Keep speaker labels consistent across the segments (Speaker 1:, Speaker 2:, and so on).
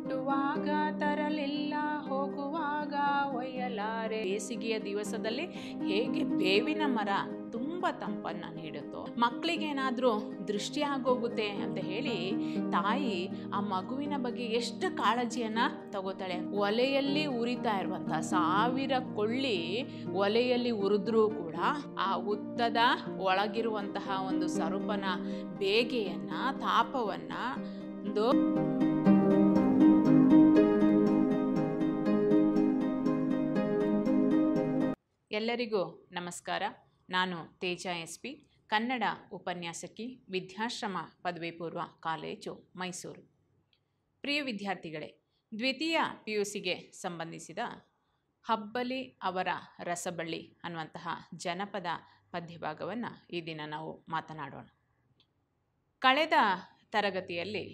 Speaker 1: ಹುಟ್ಟುವಾಗ ತರಲಿಲ್ಲ ಹೋಗುವಾಗ ಒಯ್ಯಲಾರೆ ಬೇಸಿಗೆಯ ದಿವಸದಲ್ಲಿ ಹೇಗೆ ಬೇವಿನ ಮರ ತುಂಬ ತಂಪನ್ನು ನೀಡುತ್ತೋ ಮಕ್ಕಳಿಗೇನಾದರೂ ದೃಷ್ಟಿ ಆಗೋಗುತ್ತೆ ಅಂತ ಹೇಳಿ ತಾಯಿ ಆ ಮಗುವಿನ ಬಗ್ಗೆ ಎಷ್ಟು ಕಾಳಜಿಯನ್ನು ತಗೋತಾಳೆ ಒಲೆಯಲ್ಲಿ ಉರಿತಾ ಇರುವಂಥ ಸಾವಿರ ಕೊಳ್ಳಿ ಒಲೆಯಲ್ಲಿ ಉರಿದ್ರೂ ಕೂಡ ಆ ಉತ್ತದ ಒಳಗಿರುವಂತಹ ಒಂದು ಸರುಪನ ಬೇಗೆಯನ್ನು ತಾಪವನ್ನು ಒಂದು ಎಲ್ಲರಿಗೂ ನಮಸ್ಕಾರ ನಾನು ತೇಜ ಎಸ್ ಪಿ ಕನ್ನಡ ಉಪನ್ಯಾಸಕಿ ವಿದ್ಯಾಶ್ರಮ ಪದವಿ ಪೂರ್ವ ಕಾಲೇಜು ಮೈಸೂರು ಪ್ರಿಯ ವಿದ್ಯಾರ್ಥಿಗಳೇ ದ್ವಿತೀಯ ಪಿ ಯು ಸಿಗೆ ಸಂಬಂಧಿಸಿದ ಹಬ್ಬಲಿ ಅವರ ರಸಬಳ್ಳಿ ಅನ್ನುವಂತಹ ಜನಪದ ಪದ್ಯಭಾಗವನ್ನು ಈ ದಿನ ನಾವು ಮಾತನಾಡೋಣ ಕಳೆದ ತರಗತಿಯಲ್ಲಿ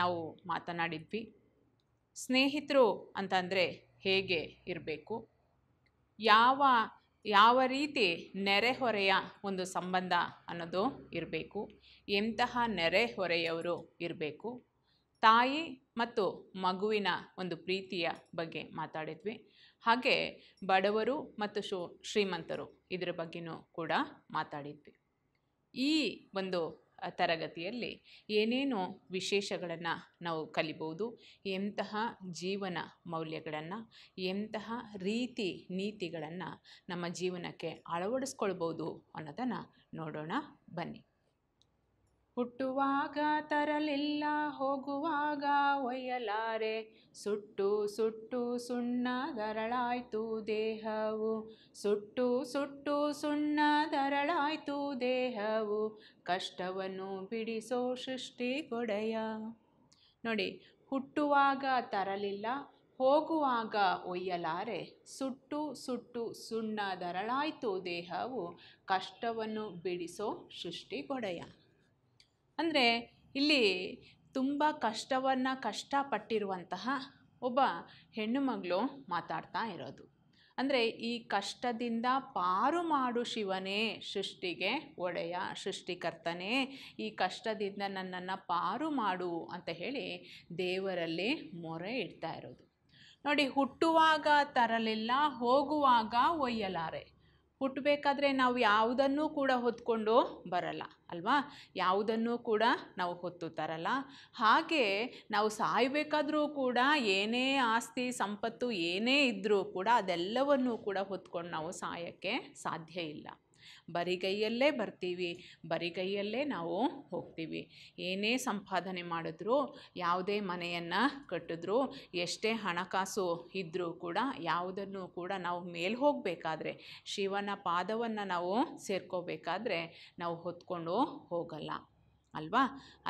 Speaker 1: ನಾವು ಮಾತನಾಡಿದ್ವಿ ಸ್ನೇಹಿತರು ಅಂತಂದರೆ ಹೇಗೆ ಇರಬೇಕು ಯಾವ ಯಾವ ರೀತಿ ನೆರೆಹೊರೆಯ ಒಂದು ಸಂಬಂಧ ಅನ್ನೋದು ಇರಬೇಕು ಎಂತಹ ನೆರೆಹೊರೆಯವರು ಇರಬೇಕು ತಾಯಿ ಮತ್ತು ಮಗುವಿನ ಒಂದು ಪ್ರೀತಿಯ ಬಗ್ಗೆ ಮಾತಾಡಿದ್ವಿ ಹಾಗೆ ಬಡವರು ಮತ್ತು ಶು ಶ್ರೀಮಂತರು ಇದರ ಬಗ್ಗೆಯೂ ಕೂಡ ಮಾತಾಡಿದ್ವಿ ಈ ಒಂದು ತರಗತಿಯಲ್ಲಿ ಏನೇನು ವಿಶೇಷಗಳನ್ನು ನಾವು ಕಲಿಬೋದು ಎಂತಹ ಜೀವನ ಮೌಲ್ಯಗಳನ್ನು ಎಂತಹ ರೀತಿ ನೀತಿಗಳನ್ನು ನಮ್ಮ ಜೀವನಕ್ಕೆ ಅಳವಡಿಸ್ಕೊಳ್ಬೋದು ಅನ್ನೋದನ್ನು ನೋಡೋಣ ಬನ್ನಿ ಹುಟ್ಟುವಾಗ ತರಲಿಲ್ಲ ಹೋಗುವಾಗ ಒಯ್ಯಲಾರೆ ಸುಟ್ಟು ಸುಟ್ಟು ಸುಣ್ಣದರಳಾಯ್ತು ದೇಹವು ಸುಟ್ಟು ಸುಟ್ಟು ದರಳಾಯ್ತು ದೇಹವು ಕಷ್ಟವನ್ನು ಬಿಡಿಸೋ ಸೃಷ್ಟಿ ಕೊಡೆಯ ನೋಡಿ ಹುಟ್ಟುವಾಗ ತರಲಿಲ್ಲ ಹೋಗುವಾಗ ಒಯ್ಯಲಾರೆ ಸುಟ್ಟು ಸುಟ್ಟು ಸುಣ್ಣದರಳಾಯ್ತು ದೇಹವು ಕಷ್ಟವನ್ನು ಬಿಡಿಸೋ ಸೃಷ್ಟಿ ಕೊಡೆಯ ಅಂದರೆ ಇಲ್ಲಿ ತುಂಬ ಕಷ್ಟವನ್ನು ಕಷ್ಟಪಟ್ಟಿರುವಂತಹ ಒಬ್ಬ ಹೆಣ್ಣು ಮಗಳು ಮಾತಾಡ್ತಾ ಇರೋದು ಅಂದರೆ ಈ ಕಷ್ಟದಿಂದ ಪಾರು ಮಾಡು ಶಿವನೇ ಸೃಷ್ಟಿಗೆ ಒಡೆಯ ಸೃಷ್ಟಿಕರ್ತನೇ ಈ ಕಷ್ಟದಿಂದ ನನ್ನನ್ನು ಪಾರು ಮಾಡು ಅಂತ ಹೇಳಿ ದೇವರಲ್ಲಿ ಮೊರೆ ಇಡ್ತಾ ಇರೋದು ನೋಡಿ ಹುಟ್ಟುವಾಗ ತರಲಿಲ್ಲ ಹೋಗುವಾಗ ಒಯ್ಯಲಾರೆ ಹುಟ್ಟಬೇಕಾದ್ರೆ ನಾವು ಯಾವುದನ್ನೂ ಕೂಡ ಹೊತ್ಕೊಂಡು ಬರಲ್ಲ ಅಲ್ವಾ ಯಾವುದನ್ನು ಕೂಡ ನಾವು ಹೊತ್ತು ತರಲ್ಲ ಹಾಗೆ ನಾವು ಸಾಯಬೇಕಾದರೂ ಕೂಡ ಏನೇ ಆಸ್ತಿ ಸಂಪತ್ತು ಏನೇ ಇದ್ದರೂ ಕೂಡ ಅದೆಲ್ಲವನ್ನೂ ಕೂಡ ಹೊತ್ಕೊಂಡು ನಾವು ಸಾಯೋಕ್ಕೆ ಸಾಧ್ಯ ಇಲ್ಲ ಬರಿಗೈಯಲ್ಲೇ ಬರ್ತೀವಿ ಬರಿಗೈಯಲ್ಲೇ ನಾವು ಹೋಗ್ತೀವಿ ಏನೇ ಸಂಪಾದನೆ ಮಾಡಿದ್ರು ಯಾವುದೇ ಮನೆಯನ್ನು ಕಟ್ಟಿದ್ರು ಎಷ್ಟೇ ಹಣಕಾಸು ಇದ್ದರೂ ಕೂಡ ಯಾವುದನ್ನು ಕೂಡ ನಾವು ಮೇಲೆ ಹೋಗಬೇಕಾದ್ರೆ ಶಿವನ ಪಾದವನ್ನು ನಾವು ಸೇರ್ಕೋಬೇಕಾದ್ರೆ ನಾವು ಹೊತ್ಕೊಂಡು ಹೋಗಲ್ಲ ಅಲ್ವಾ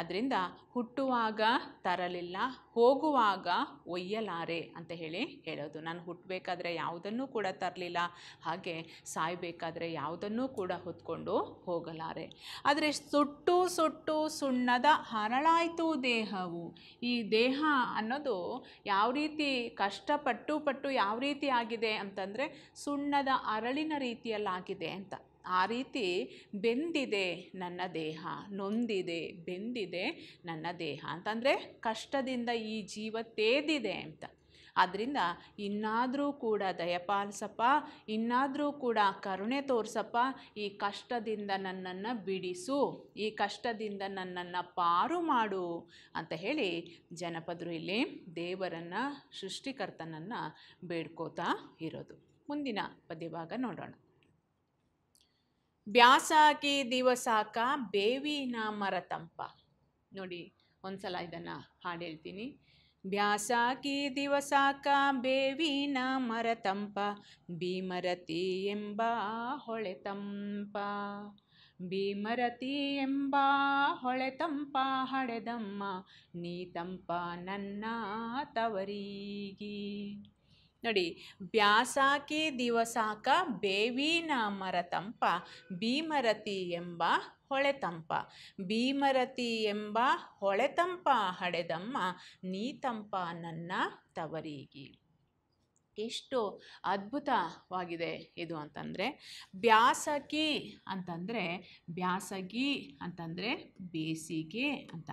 Speaker 1: ಅದರಿಂದ ಹುಟ್ಟುವಾಗ ತರಲಿಲ್ಲ ಹೋಗುವಾಗ ಒಯ್ಯಲಾರೆ ಅಂತ ಹೇಳಿ ಹೇಳೋದು ನಾನು ಹುಟ್ಟಬೇಕಾದ್ರೆ ಯಾವುದನ್ನೂ ಕೂಡ ತರಲಿಲ್ಲ ಹಾಗೆ ಸಾಯಬೇಕಾದ್ರೆ ಯಾವುದನ್ನೂ ಕೂಡ ಹೊತ್ಕೊಂಡು ಹೋಗಲಾರೆ ಆದರೆ ಸುಟ್ಟು ಸುಟ್ಟು ಸುಣ್ಣದ ಹರಳಾಯಿತು ದೇಹವು ಈ ದೇಹ ಅನ್ನೋದು ಯಾವ ರೀತಿ ಕಷ್ಟಪಟ್ಟು ಪಟ್ಟು ಯಾವ ರೀತಿ ಆಗಿದೆ ಅಂತಂದರೆ ಸುಣ್ಣದ ಅರಳಿನ ರೀತಿಯಲ್ಲಾಗಿದೆ ಅಂತ ಆ ರೀತಿ ಬೆಂದಿದೆ ನನ್ನ ದೇಹ ನೊಂದಿದೆ ಬೆಂದಿದೆ ನನ್ನ ದೇಹ ಅಂತಂದರೆ ಕಷ್ಟದಿಂದ ಈ ಜೀವ ತೇದಿದೆ ಅಂತ ಆದ್ದರಿಂದ ಇನ್ನಾದರೂ ಕೂಡ ದಯಪಾಲಿಸಪ್ಪ ಇನ್ನಾದರೂ ಕೂಡ ಕರುಣೆ ತೋರಿಸಪ್ಪ ಈ ಕಷ್ಟದಿಂದ ನನ್ನನ್ನು ಬಿಡಿಸು ಈ ಕಷ್ಟದಿಂದ ನನ್ನನ್ನು ಪಾರು ಮಾಡು ಅಂತ ಹೇಳಿ ಜನಪದರು ಇಲ್ಲಿ ದೇವರನ್ನು ಸೃಷ್ಟಿಕರ್ತನನ್ನು ಬೇಡ್ಕೋತಾ ಇರೋದು ಮುಂದಿನ ಪದ್ಯಭಾಗ ನೋಡೋಣ ಬ್ಯಾಸಾಕಿ ದಿವಸಾಕ ಬೇವಿನ ಮರತಂಪ ತಂಪ ನೋಡಿ ಒಂದ್ಸಲ ಇದನ್ನು ಹಾಡು ಹೇಳ್ತೀನಿ ಬ್ಯಾಸಾಕಿ ದಿವಸಾಕ ಬೇವಿನ ಮರ ತಂಪ ಭೀಮರತಿ ಎಂಬ ಹೊಳೆ ತಂಪ ಭೀಮರತಿ ಎಂಬ ಹೊಳೆ ತಂಪ ನೀ ತಂಪ ನನ್ನ ತವರಿಗಿ. ನೋಡಿ ಬ್ಯಾಸಾಕಿ ದಿವಸಾಕ ಬೇವಿನ ಮರತಂಪ ಭೀಮರತಿ ಎಂಬ ಹೊಳೆತಂಪ ಭೀಮರತಿ ಎಂಬ ಹೊಳೆತಂಪ ಹಡೆದಮ್ಮ ನೀತಂಪ ನನ್ನ ತವರಿಗೆ ಎಷ್ಟು ಅದ್ಭುತವಾಗಿದೆ ಇದು ಅಂತಂದರೆ ಬ್ಯಾಸಗಿ ಅಂತಂದರೆ ಬ್ಯಾಸಗಿ ಅಂತಂದರೆ ಬೇಸಿಗೆ ಅಂತ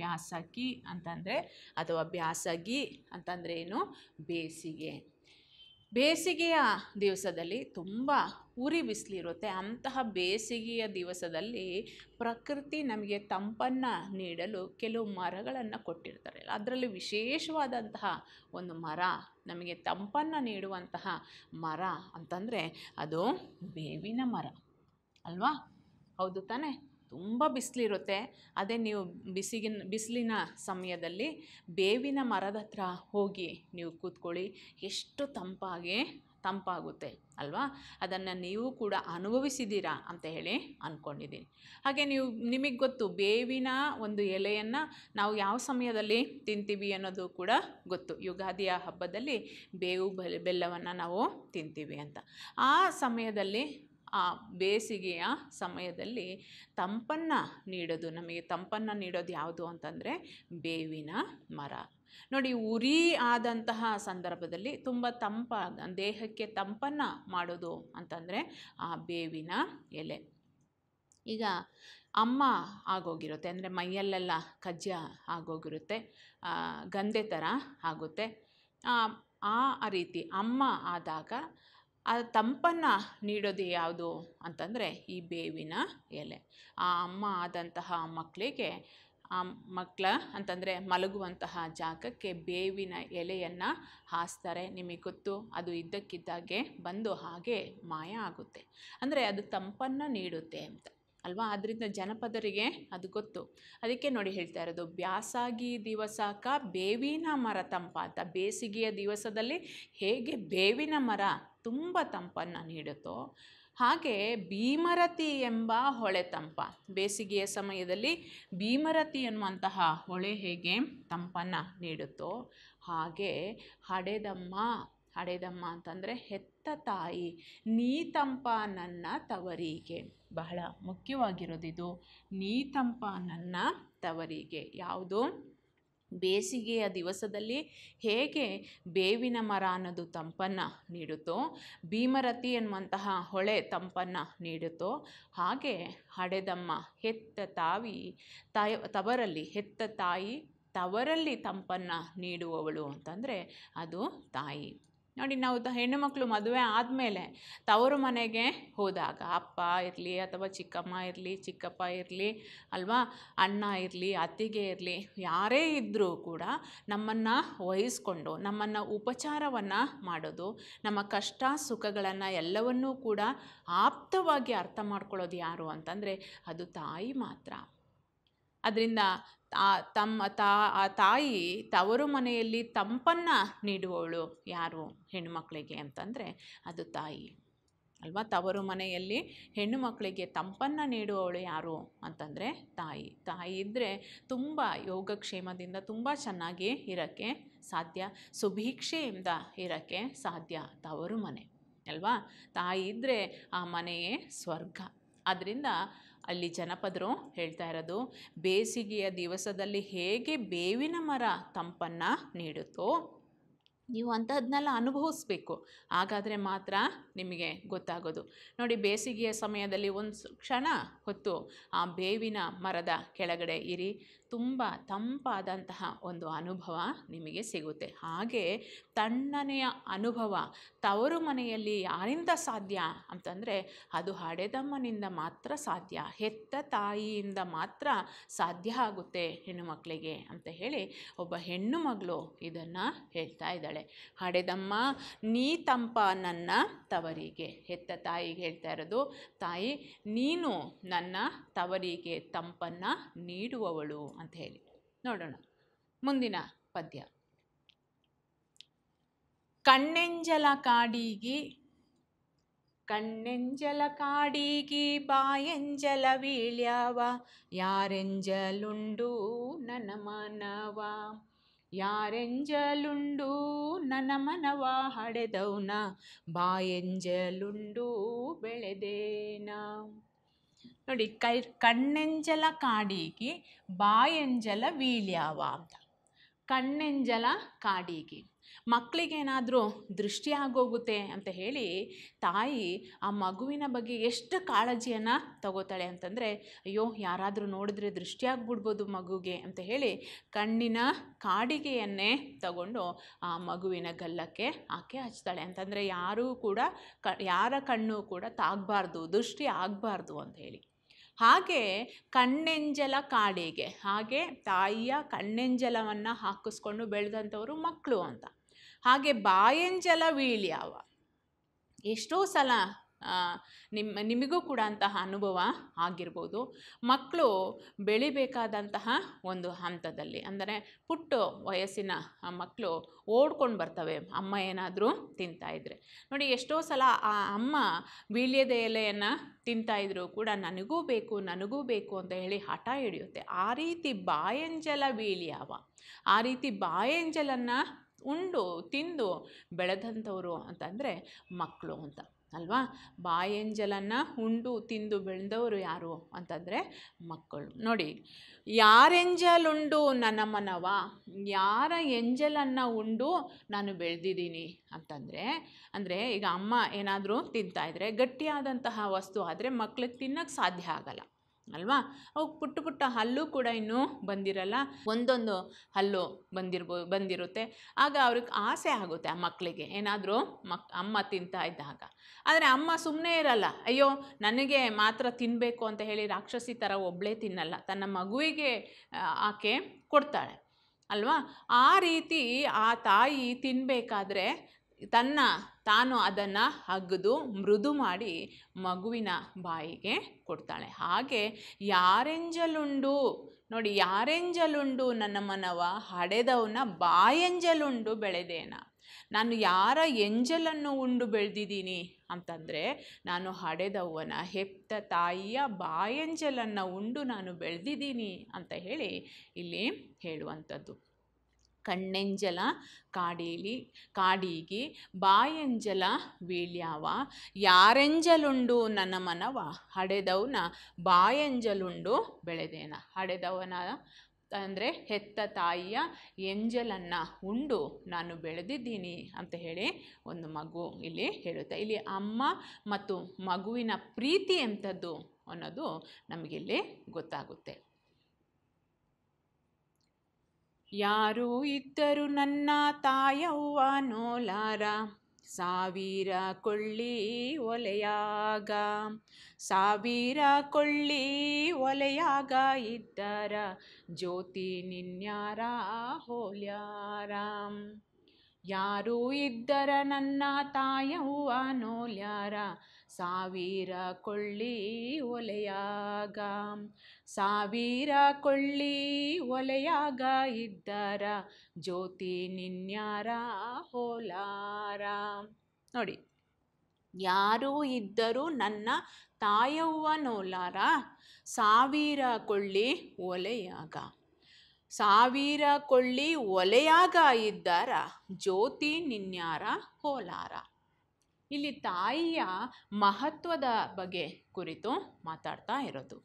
Speaker 1: ಬ್ಯಾಸಗಿ ಅಂತಂದರೆ ಅಥವಾ ಬ್ಯಾಸಗಿ ಅಂತಂದರೆ ಏನು ಬೇಸಿಗೆ ಬೇಸಿಗೆಯ ದಿವಸದಲ್ಲಿ ತುಂಬ ಉರಿ ಬಿಸಿಲಿರುತ್ತೆ ಅಂತಹ ಬೇಸಿಗೆಯ ದಿವಸದಲ್ಲಿ ಪ್ರಕೃತಿ ನಮಗೆ ತಂಪನ್ನು ನೀಡಲು ಕೆಲವು ಮರಗಳನ್ನು ಕೊಟ್ಟಿರ್ತಾರೆ ಅದರಲ್ಲಿ ವಿಶೇಷವಾದಂತಹ ಒಂದು ಮರ ನಮಗೆ ತಂಪನ್ನು ನೀಡುವಂತಹ ಮರ ಅಂತಂದರೆ ಅದು ಬೇವಿನ ಮರ ಅಲ್ವಾ ಹೌದು ತಾನೇ ತುಂಬ ಬಿಸಿಲಿರುತ್ತೆ ಅದೇ ನೀವು ಬಿಸಿಗಿನ ಬಿಸಿಲಿನ ಸಮಯದಲ್ಲಿ ಬೇವಿನ ಮರದ ಹತ್ರ ಹೋಗಿ ನೀವು ಕೂತ್ಕೊಳ್ಳಿ ಎಷ್ಟು ತಂಪಾಗಿ ತಂಪಾಗುತ್ತೆ ಅಲ್ವಾ ಅದನ್ನು ನೀವು ಕೂಡ ಅನುಭವಿಸಿದ್ದೀರಾ ಅಂತ ಹೇಳಿ ಅಂದ್ಕೊಂಡಿದ್ದೀನಿ ಹಾಗೆ ನೀವು ನಿಮಗೆ ಗೊತ್ತು ಬೇವಿನ ಒಂದು ಎಲೆಯನ್ನು ನಾವು ಯಾವ ಸಮಯದಲ್ಲಿ ತಿಂತೀವಿ ಅನ್ನೋದು ಕೂಡ ಗೊತ್ತು ಯುಗಾದಿಯ ಹಬ್ಬದಲ್ಲಿ ಬೇವು ಬೆಲ್ಲವನ್ನು ನಾವು ತಿಂತೀವಿ ಅಂತ ಆ ಸಮಯದಲ್ಲಿ ಆ ಬೇಸಿಗೆಯ ಸಮಯದಲ್ಲಿ ತಂಪನ್ನು ನೀಡೋದು ನಮಗೆ ತಂಪನ್ನು ನೀಡೋದು ಯಾವುದು ಅಂತಂದರೆ ಬೇವಿನ ಮರ ನೋಡಿ ಉರಿ ಆದಂತಹ ಸಂದರ್ಭದಲ್ಲಿ ತುಂಬ ತಂಪ ದೇಹಕ್ಕೆ ತಂಪನ್ನು ಮಾಡೋದು ಅಂತಂದರೆ ಆ ಬೇವಿನ ಎಲೆ ಈಗ ಅಮ್ಮ ಆಗೋಗಿರುತ್ತೆ ಅಂದರೆ ಮೈಯಲ್ಲೆಲ್ಲ ಕಜ್ಜ ಆಗೋಗಿರುತ್ತೆ ಗಂದೆ ಥರ ಆಗುತ್ತೆ ಆ ರೀತಿ ಅಮ್ಮ ಆದಾಗ ಆ ತಂಪನ್ನು ನೀಡೋದು ಯಾವುದು ಅಂತಂದರೆ ಈ ಬೇವಿನ ಎಲೆ ಆ ಅಮ್ಮ ಆದಂತಹ ಮಕ್ಕಳಿಗೆ ಆ ಮಕ್ಕಳ ಅಂತಂದರೆ ಮಲಗುವಂತಹ ಜಾಗಕ್ಕೆ ಬೇವಿನ ಎಲೆಯನ್ನು ಹಾಸ್ತಾರೆ ನಿಮಗೆ ಗೊತ್ತು ಅದು ಇದ್ದಕ್ಕಿದ್ದಾಗೆ ಬಂದು ಹಾಗೆ ಮಾಯ ಆಗುತ್ತೆ ಅಂದರೆ ಅದು ತಂಪನ್ನು ನೀಡುತ್ತೆ ಅಂತ ಅಲ್ವಾ ಅದರಿಂದ ಜನಪದರಿಗೆ ಅದು ಗೊತ್ತು ಅದಕ್ಕೆ ನೋಡಿ ಹೇಳ್ತಾ ಇರೋದು ಬ್ಯಾಸಾಗಿ ದಿವಸಕ ಬೇವಿನ ಮರ ಅಂತ ಬೇಸಿಗೆಯ ದಿವಸದಲ್ಲಿ ಹೇಗೆ ಬೇವಿನ ಮರ ತುಂಬ ತಂಪನ್ನು ನೀಡುತ್ತೋ ಹಾಗೆ ಭೀಮರತಿ ಎಂಬ ಹೊಳೆ ತಂಪ ಬೇಸಿಗೆಯ ಸಮಯದಲ್ಲಿ ಭೀಮರತಿ ಎನ್ನುವಂತಹ ಹೊಳೆ ಹೇಗೆ ತಂಪನ್ನು ನೀಡುತ್ತೋ ಹಾಗೆ ಹಡೆದಮ್ಮ ಹಡೆದಮ್ಮ ಅಂತಂದರೆ ಹೆತ್ತ ತಾಯಿ ನೀ ತಂಪ ನನ್ನ ತವರಿಗೆ ಬಹಳ ಮುಖ್ಯವಾಗಿರೋದಿದು ನೀ ತಂಪ ನನ್ನ ತವರಿಗೆ ಯಾವುದು ಬೇಸಿಗೆಯ ದಿವಸದಲ್ಲಿ ಹೇಗೆ ಬೇವಿನ ಮರ ಅನ್ನೋದು ತಂಪನ್ನು ನೀಡುತ್ತೋ ಭೀಮರತಿ ಎನ್ನುವಂತಹ ಹೊಳೆ ತಂಪನ್ನು ನೀಡುತ್ತೋ ಹಾಗೆ ಹಡೆದಮ್ಮ ಹೆತ್ತ ತಾವಿ ತಾಯ ತವರಲ್ಲಿ ಹೆತ್ತ ತಾಯಿ ತವರಲ್ಲಿ ತಂಪನ್ನು ನೀಡುವವಳು ಅಂತಂದರೆ ಅದು ತಾಯಿ ನೋಡಿ ನಾವು ಹೆಣ್ಣು ಮಕ್ಕಳು ಮದುವೆ ಆದಮೇಲೆ ತವರು ಮನೆಗೆ ಹೋದಾಗ ಅಪ್ಪ ಇರಲಿ ಅಥವಾ ಚಿಕ್ಕಮ್ಮ ಇರಲಿ ಚಿಕ್ಕಪ್ಪ ಇರಲಿ ಅಲ್ವಾ ಅಣ್ಣ ಇರಲಿ ಅತ್ತಿಗೆ ಇರಲಿ ಯಾರೇ ಇದ್ದರೂ ಕೂಡ ನಮ್ಮನ್ನು ವಹಿಸ್ಕೊಂಡು ನಮ್ಮನ್ನು ಉಪಚಾರವನ್ನು ಮಾಡೋದು ನಮ್ಮ ಕಷ್ಟ ಸುಖಗಳನ್ನು ಎಲ್ಲವನ್ನೂ ಕೂಡ ಆಪ್ತವಾಗಿ ಅರ್ಥ ಮಾಡ್ಕೊಳ್ಳೋದು ಯಾರು ಅಂತಂದರೆ ಅದು ತಾಯಿ ಮಾತ್ರ ಅದರಿಂದ ಆ ತಮ್ಮ ತಾ ಆ ತಾಯಿ ತವರು ಮನೆಯಲ್ಲಿ ತಂಪನ್ನು ನೀಡುವವಳು ಯಾರು ಹೆಣ್ಣುಮಕ್ಕಳಿಗೆ ಅಂತಂದರೆ ಅದು ತಾಯಿ ಅಲ್ವಾ ತವರು ಮನೆಯಲ್ಲಿ ಹೆಣ್ಣು ಮಕ್ಕಳಿಗೆ ತಂಪನ್ನು ನೀಡುವವಳು ಯಾರು ಅಂತಂದರೆ ತಾಯಿ ತಾಯಿ ಇದ್ದರೆ ತುಂಬ ಯೋಗಕ್ಷೇಮದಿಂದ ತುಂಬ ಚೆನ್ನಾಗಿ ಇರೋಕ್ಕೆ ಸಾಧ್ಯ ಸುಭೀಕ್ಷೆಯಿಂದ ಇರೋಕ್ಕೆ ಸಾಧ್ಯ ತವರು ಮನೆ ಅಲ್ವಾ ತಾಯಿ ಇದ್ದರೆ ಆ ಮನೆಯೇ ಸ್ವರ್ಗ ಆದ್ದರಿಂದ ಅಲ್ಲಿ ಜನಪದರು ಹೇಳ್ತಾ ಇರೋದು ಬೇಸಿಗೆಯ ದಿವಸದಲ್ಲಿ ಹೇಗೆ ಬೇವಿನ ಮರ ತಂಪನ್ನು ನೀಡುತ್ತೋ ನೀವು ಅಂಥದ್ದನ್ನೆಲ್ಲ ಅನುಭವಿಸ್ಬೇಕು ಹಾಗಾದರೆ ಮಾತ್ರ ನಿಮಗೆ ಗೊತ್ತಾಗೋದು ನೋಡಿ ಬೇಸಿಗೆಯ ಸಮಯದಲ್ಲಿ ಒಂದು ಕ್ಷಣ ಹೊತ್ತು ಆ ಬೇವಿನ ಮರದ ಕೆಳಗಡೆ ಇರಿ ತುಂಬ ತಂಪಾದಂತಹ ಒಂದು ಅನುಭವ ನಿಮಗೆ ಸಿಗುತ್ತೆ ಹಾಗೆ ತಣ್ಣನೆಯ ಅನುಭವ ತವರು ಮನೆಯಲ್ಲಿ ಯಾರಿಂದ ಸಾಧ್ಯ ಅಂತಂದರೆ ಅದು ಹಡೆದಮ್ಮನಿಂದ ಮಾತ್ರ ಸಾಧ್ಯ ಹೆತ್ತ ತಾಯಿಯಿಂದ ಮಾತ್ರ ಸಾಧ್ಯ ಆಗುತ್ತೆ ಹೆಣ್ಣು ಮಕ್ಕಳಿಗೆ ಅಂತ ಹೇಳಿ ಒಬ್ಬ ಹೆಣ್ಣು ಮಗಳು ಇದನ್ನು ಹೇಳ್ತಾ ಇದ್ದಾಳೆ ಹಡೆದಮ್ಮ ನೀ ತಂಪ ನನ್ನ ತವರಿಗೆ ಹೆತ್ತ ತಾಯಿಗೆ ಹೇಳ್ತಾ ಇರೋದು ತಾಯಿ ನೀನು ನನ್ನ ತವರಿಗೆ ತಂಪನ್ನು ನೀಡುವವಳು ಅಂತ ಹೇಳಿ ನೋಡೋಣ ಮುಂದಿನ ಪದ್ಯ ಕಣ್ಣೆಂಜಲ ಕಾಡಿಗಿ ಕಣ್ಣೆಂಜಲ ಕಾಡಿಗಿ ಬಾಯೆಂಜಲ ವೀಳ್ಯವ ಯಾರೆಂಜಲುಂಡು ನನ್ನ ಮನವ ಯಾರೆಂಜಲುಂಡು ನನ್ನ ಮನವ ಹಡೆದವನ ಬಾಯೆಂಜಲುಂಡು ಬೆಳೆದೇನಾ ನೋಡಿ ಕೈ ಕಣ್ಣೆಂಜಲ ಕಾಡೀಗಿ ಬಾಯೆಂಜಲ ವೀಳ್ಯಾವ ಅಂತ ಕಣ್ಣೆಂಜಲ ಕಾಡಿಗೆ ಮಕ್ಕಳಿಗೇನಾದರೂ ದೃಷ್ಟಿ ಆಗೋಗುತ್ತೆ ಅಂತ ಹೇಳಿ ತಾಯಿ ಆ ಮಗುವಿನ ಬಗ್ಗೆ ಎಷ್ಟು ಕಾಳಜಿಯನ್ನು ತಗೋತಾಳೆ ಅಂತಂದರೆ ಅಯ್ಯೋ ಯಾರಾದರೂ ನೋಡಿದ್ರೆ ದೃಷ್ಟಿ ಆಗ್ಬಿಡ್ಬೋದು ಮಗುಗೆ ಅಂತ ಹೇಳಿ ಕಣ್ಣಿನ ಕಾಡಿಗೆಯನ್ನೇ ತಗೊಂಡು ಆ ಮಗುವಿನ ಗಲ್ಲಕ್ಕೆ ಆಕೆ ಹಚ್ತಾಳೆ ಅಂತಂದರೆ ಯಾರೂ ಕೂಡ ಕ ಯಾರ ಕಣ್ಣು ಕೂಡ ತಾಗಬಾರ್ದು ದೃಷ್ಟಿ ಆಗಬಾರ್ದು ಅಂತ ಹೇಳಿ ಹಾಗೆ ಕಣ್ಣೆಂಜಲ ಕಾಡಿಗೆ ಹಾಗೆ ತಾಯಿಯ ಕಣ್ಣೆಂಜಲವನ್ನು ಹಾಕಿಸ್ಕೊಂಡು ಬೆಳೆದಂಥವರು ಮಕ್ಕಳು ಅಂತ ಹಾಗೆ ಬಾಯಂಜಲ ವೀಳ್ಯಾವ ಎಷ್ಟೋ ಸಲ ನಿಮ್ಮ ನಿಮಗೂ ಕೂಡ ಅಂತಹ ಅನುಭವ ಆಗಿರ್ಬೋದು ಮಕ್ಕಳು ಬೆಳಿಬೇಕಾದಂತಹ ಒಂದು ಹಂತದಲ್ಲಿ ಅಂದರೆ ಪುಟ್ಟ ವಯಸ್ಸಿನ ಮಕ್ಕಳು ಓಡ್ಕೊಂಡು ಬರ್ತವೆ ಅಮ್ಮ ಏನಾದರೂ ತಿಂತಾಯಿದ್ರೆ ನೋಡಿ ಎಷ್ಟೋ ಸಲ ಆ ಅಮ್ಮ ವೀಳ್ಯದ ಎಲೆಯನ್ನು ತಿಂತಾಯಿದ್ರು ಕೂಡ ನನಗೂ ಬೇಕು ನನಗೂ ಬೇಕು ಅಂತ ಹೇಳಿ ಹಠ ಹಿಡಿಯುತ್ತೆ ಆ ರೀತಿ ಬಾಯಂಜಲ ವೀಳ್ಯಾವ ಆ ರೀತಿ ಬಾಯಂಜಲನ್ನು ಉಂಡು ತಿಂದು ಬೆಳೆದಂಥವರು ಅಂತಂದರೆ ಮಕ್ಕಳು ಅಂತ ಅಲ್ವಾ ಬಾಯಂಜಲನ್ನು ಉಂಡು ತಿಂದು ಬೆಳೆದವರು ಯಾರು ಅಂತಂದರೆ ಮಕ್ಕಳು ನೋಡಿ ಯಾರೆಂಜಲುಂಡು ನನ್ನ ಮನವ ಯಾರ ಎಂಜಲನ್ನು ಉಂಡು ನಾನು ಬೆಳೆದಿದ್ದೀನಿ ಅಂತಂದರೆ ಅಂದರೆ ಈಗ ಅಮ್ಮ ಏನಾದರೂ ತಿಂತಾಯಿದ್ರೆ ಗಟ್ಟಿಯಾದಂತಹ ವಸ್ತು ಆದರೆ ಮಕ್ಳಿಗೆ ತಿನ್ನೋಕ್ಕೆ ಸಾಧ್ಯ ಆಗಲ್ಲ ಅಲ್ವಾ ಅವು ಪುಟ್ಟ ಪುಟ್ಟ ಹಲ್ಲು ಕೂಡ ಇನ್ನೂ ಬಂದಿರಲ್ಲ ಒಂದೊಂದು ಹಲ್ಲು ಬಂದಿರ್ಬೋ ಬಂದಿರುತ್ತೆ ಆಗ ಅವ್ರಿಗೆ ಆಸೆ ಆಗುತ್ತೆ ಆ ಮಕ್ಕಳಿಗೆ ಏನಾದರೂ ಮಕ್ ಅಮ್ಮ ತಿಂತಾ ಇದ್ದಾಗ ಆದರೆ ಅಮ್ಮ ಸುಮ್ಮನೆ ಇರಲ್ಲ ಅಯ್ಯೋ ನನಗೆ ಮಾತ್ರ ತಿನ್ನಬೇಕು ಅಂತ ಹೇಳಿ ರಾಕ್ಷಸಿ ಥರ ಒಬ್ಬಳೇ ತಿನ್ನಲ್ಲ ತನ್ನ ಮಗುವಿಗೆ ಆಕೆ ಕೊಡ್ತಾಳೆ ಅಲ್ವಾ ಆ ರೀತಿ ಆ ತಾಯಿ ತಿನ್ನಬೇಕಾದ್ರೆ ತನ್ನ ತಾನು ಅದನ್ನು ಹಗ್ದು ಮೃದು ಮಾಡಿ ಮಗುವಿನ ಬಾಯಿಗೆ ಕೊಡ್ತಾಳೆ ಹಾಗೆ ಯಾರೆಂಜಲುಂಡು ನೋಡಿ ಯಾರೆಂಜಲುಂಡು ನನ್ನ ಮನವ ಹಡೆದವನ ಬಾಯೆಂಜಲುಂಡು ಬೆಳೆದೇನ ನಾನು ಯಾರ ಎಂಜಲನ್ನು ಉಂಡು ಬೆಳೆದಿದ್ದೀನಿ ಅಂತಂದರೆ ನಾನು ಹಡೆದವ್ವನ ಹೆಪ್ತ ತಾಯಿಯ ಬಾಯಂಜಲನ್ನು ಉಂಡು ನಾನು ಬೆಳೆದಿದ್ದೀನಿ ಅಂತ ಹೇಳಿ ಇಲ್ಲಿ ಹೇಳುವಂಥದ್ದು ಕಣ್ಣೆಂಜಲ ಕಾಡೀಲಿ ಕಾಡೀಗಿ ಬಾಯಂಜಲ ವೀಳ್ಯಾವ ಯಾರೆಂಜಲುಂಡು ನನ್ನ ಮನವ ಹಡೆದವನ ಬಾಯಂಜಲುಂಡು ಬೆಳೆದೇನ ಹಡೆದವನ ಅಂದರೆ ಹೆತ್ತ ತಾಯಿಯ ಎಂಜಲನ್ನು ಉಂಡು ನಾನು ಬೆಳೆದಿದ್ದೀನಿ ಅಂತ ಹೇಳಿ ಒಂದು ಮಗು ಇಲ್ಲಿ ಹೇಳುತ್ತೆ ಇಲ್ಲಿ ಅಮ್ಮ ಮತ್ತು ಮಗುವಿನ ಪ್ರೀತಿ ಎಂಥದ್ದು ಅನ್ನೋದು ನಮಗಿಲ್ಲಿ ಗೊತ್ತಾಗುತ್ತೆ ಯಾರು ಇದ್ದರು ನನ್ನ ತಾಯವ್ವ ನೋಲಾರ ಸಾವಿರ ಕೊಳ್ಳಿ ಒಲೆಯಾಗ ಸಾವಿರ ಕೊಳ್ಳಿ ಒಲೆಯಾಗ ಇದ್ದರ ಜ್ಯೋತಿ ನಿನ್ಯಾರ ಹೋಲ್ಯಾರ ಯಾರು ಇದ್ದರ ನನ್ನ ತಾಯವ್ವ ನೋಲ್ಯಾರ ಸಾವಿರ ಕೊಳ್ಳಿ ಒಲೆಯಾಗ ಸಾವಿರ ಕೊಳ್ಳಿ ಒಲೆಯಾಗ ಇದ್ದಾರ ಜ್ಯೋತಿ ನಿನ್ಯಾರ ಹೋಲಾರ ನೋಡಿ ಯಾರು ಇದ್ದರೂ ನನ್ನ ತಾಯವ್ವ ನೋಲಾರ ಸಾವಿರ ಕೊಳ್ಳಿ ಒಲೆಯಾಗ ಸಾವಿರ ಕೊಳ್ಳಿ ಒಲೆಯಾಗ ಇದ್ದಾರ ಜ್ಯೋತಿ ನಿನ್ಯಾರ ಹೋಲಾರ ಇಲ್ಲಿ ತಾಯಿಯ ಮಹತ್ವದ ಬಗ್ಗೆ ಕುರಿತು ಮಾತಾಡ್ತಾ ಇರೋದು